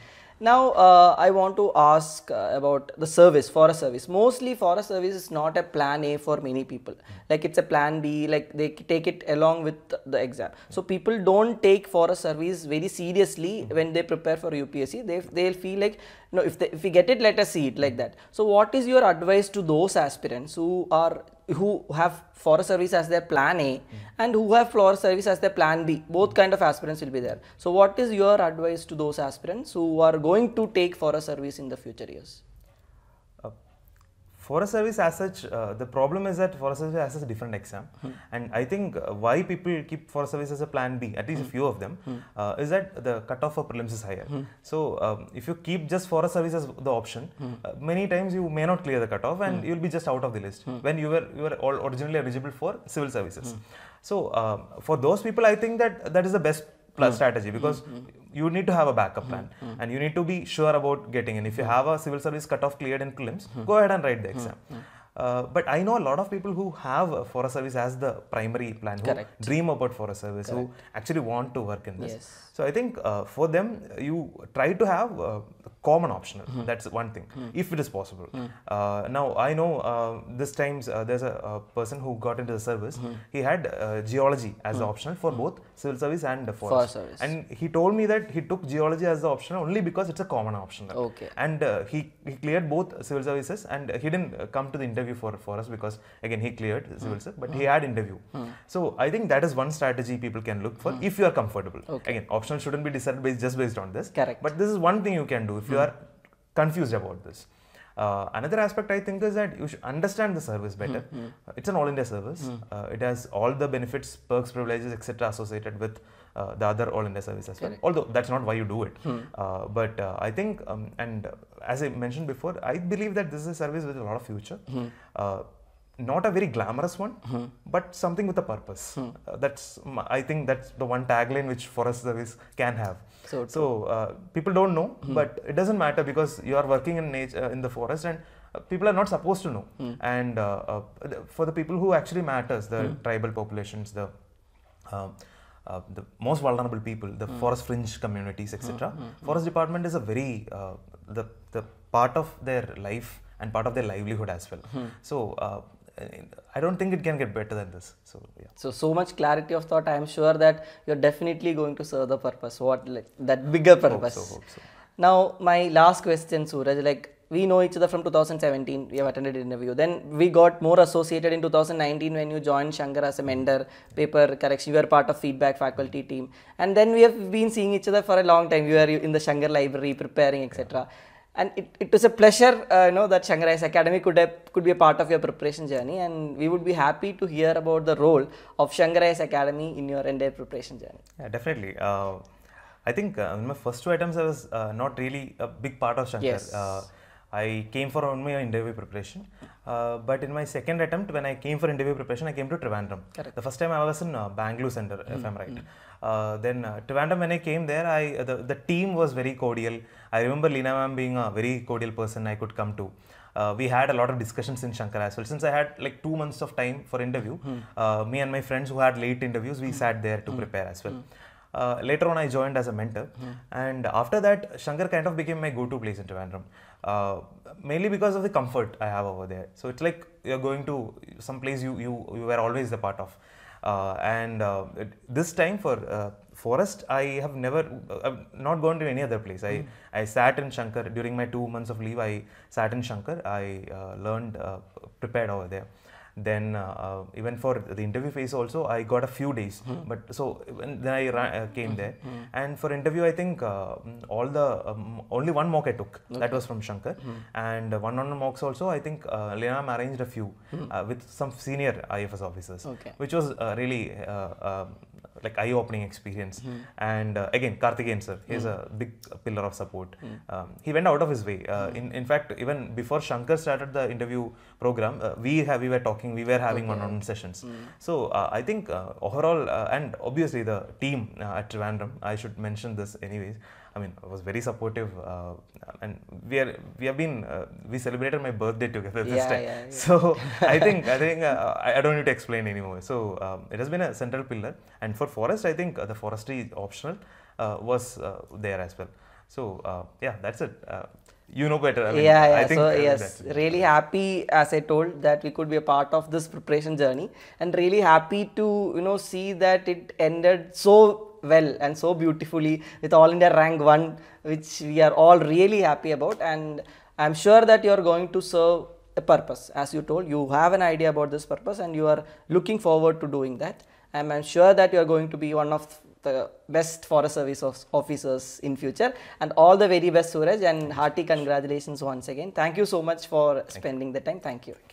Now uh, I want to ask uh, about the service for a service. Mostly for a service is not a plan A for many people. Like it's a plan B, like they take it along with the exam. So people don't take for a service very seriously when they prepare for UPSC. They, they'll feel like, no, if, they, if we get it, let us see it like that. So what is your advice to those aspirants who are who have forest service as their plan A mm. and who have forest service as their plan B. Both kind of aspirants will be there. So what is your advice to those aspirants who are going to take forest service in the future years? forest service as such uh, the problem is that forest service has a different exam hmm. and i think uh, why people keep forest service as a plan b at least hmm. a few of them hmm. uh, is that the cutoff for prelims is higher hmm. so um, if you keep just forest service as the option hmm. uh, many times you may not clear the cutoff and hmm. you'll be just out of the list when you were you were all originally eligible for civil services so um, for those people i think that that is the best plus strategy because you need to have a backup plan hmm, hmm. and you need to be sure about getting in. If you have a civil service cutoff cleared in prelims, hmm, go ahead and write the exam. Uh, but I know a lot of people who have a forest service as the primary plan, who dream about forest service, Correct. who actually want to work in this. Yes. So I think uh, for them, you try to have uh, common optional. Mm -hmm. That's one thing, mm -hmm. if it is possible. Mm -hmm. uh, now I know uh, this times uh, there's a, a, person who got into the service. Mm-hmm. He had uh, geology as the mm-hmm. optional for mm-hmm. both civil service and the forest. forest. service. And he told me that he took geology as the optional only because it's a common optional. Okay. And uh, he he cleared both civil services and he didn't uh, come to the interview for us because again he cleared civil service, but he had interview. So I think that is one strategy people can look for if you are comfortable. Okay. Again, optional shouldn't be decided based, just based on this. Correct. But this is one thing you can do if you are confused about this. Uh, another aspect I think is that you should understand the service better. Mm, it's an all India service. Mm. Uh, it has all the benefits, perks, privileges, etc. associated with uh, the other all India service as well. Although that's not why you do it. Hmm. Uh, but uh, I think, um, and as I mentioned before, I believe that this is a service with a lot of future. Hmm. not a very glamorous one, but something with a purpose. that's I think that's the one tagline which Forest Service can have. So, so uh, people don't know, hmm. but it doesn't matter because you are working in nature, uh, in the forest and uh, people are not supposed to know. Hmm. And uh, for the people who actually matters, the hmm. tribal populations, the uh, the most vulnerable people, the mm. forest fringe communities, etc. Mm, mm, forest department is a very uh, the the part of their life and part of their livelihood as well. Hmm. So uh, I don't think it can get better than this. So yeah. So so much clarity of thought. I am sure that you're definitely going to serve the purpose. What like, that bigger purpose. Hope so, hope so. Now my last question, Suraj. Like we know each other from 2017. We have attended an interview. Then we got more associated in 2019 when you joined Shankar as a mentor, paper correction. You were part of feedback faculty team, and then we have been seeing each other for a long time. You are in the Shankar library preparing, etc. Yeah and it, it was a pleasure uh, you know that Shangarai's Academy could have, could be a part of your preparation journey and we would be happy to hear about the role of Shangarai's Academy in your entire preparation journey. Yeah, definitely. Uh, I think uh, in my first two items I was uh, not really a big part of Shankar. Yes. Uh, I came for only interview preparation. Uh, but in my second attempt, when I came for interview preparation, I came to Trivandrum. Correct. The first time I was in uh, Bangalore Center, mm -hmm. if mm-hmm. I'm right. Mm -hmm. Uh, then uh, Trivandrum, when I came there, I uh, the, the team was very cordial. I remember Lina ma'am being a very cordial person I could come to. Uh, we had a lot of discussions in Shankar as well. Since I had like two months of time for interview, hmm. uh, me and my friends who had late interviews, we hmm. sat there to hmm. prepare as well. Uh, later on, I joined as a mentor, and after that, Shankar kind of became my go-to place in Trivandrum, uh, mainly because of the comfort I have over there. So it's like you're going to some place you you you were always the part of. Uh, and uh, this time for uh, forest, I have never, I've not gone to any other place. I, mm. I sat in Shankar during my two months of leave. I sat in Shankar. I learned, prepared over there. Then uh, uh, even for the interview phase also, I got a few days. Mm. But so then I uh, came hmm. there, hmm. and for interview, I think mm, all the um, only one mock I took. Okay. That was from Shankar, hmm. and one-on-one mocks also. I think uh, arranged a few with some senior IFS officers, okay. which was really um, like eye-opening experience. Mm. And uh, again, Karthikeyan sir, he's mm. a big uh, pillar of support. Mm. Um, he went out of his way. Uh, hmm. in in fact, even before Shankar started the interview program, uh, we have we were talking, we were having one-on-one sessions. Hmm. So uh, I think uh, overall, and obviously the team at Trivandrum, I should mention this anyways. I mean, was very supportive, uh, and we are we have been uh, we celebrated my birthday together this yeah, time. Yeah, yeah. So I think I think uh, I don't need to explain anymore. So um, it has been a central pillar, and for forest, I think uh, the forestry optional uh, was uh, there as well. So yeah, that's it. you know better. I mean, yeah, yeah. I think so yes, really happy as I told that we could be a part of this preparation journey, and really happy to you know see that it ended so well and so beautifully with All India Rank 1, which we are all really happy about. And I'm sure that you are going to serve a purpose. As you told, you have an idea about this purpose and you are looking forward to doing that. And I'm sure that you are going to be one of the best forest service officers in future and all the very best suraj and hearty congratulations once again thank you so much for thank spending you. the time thank you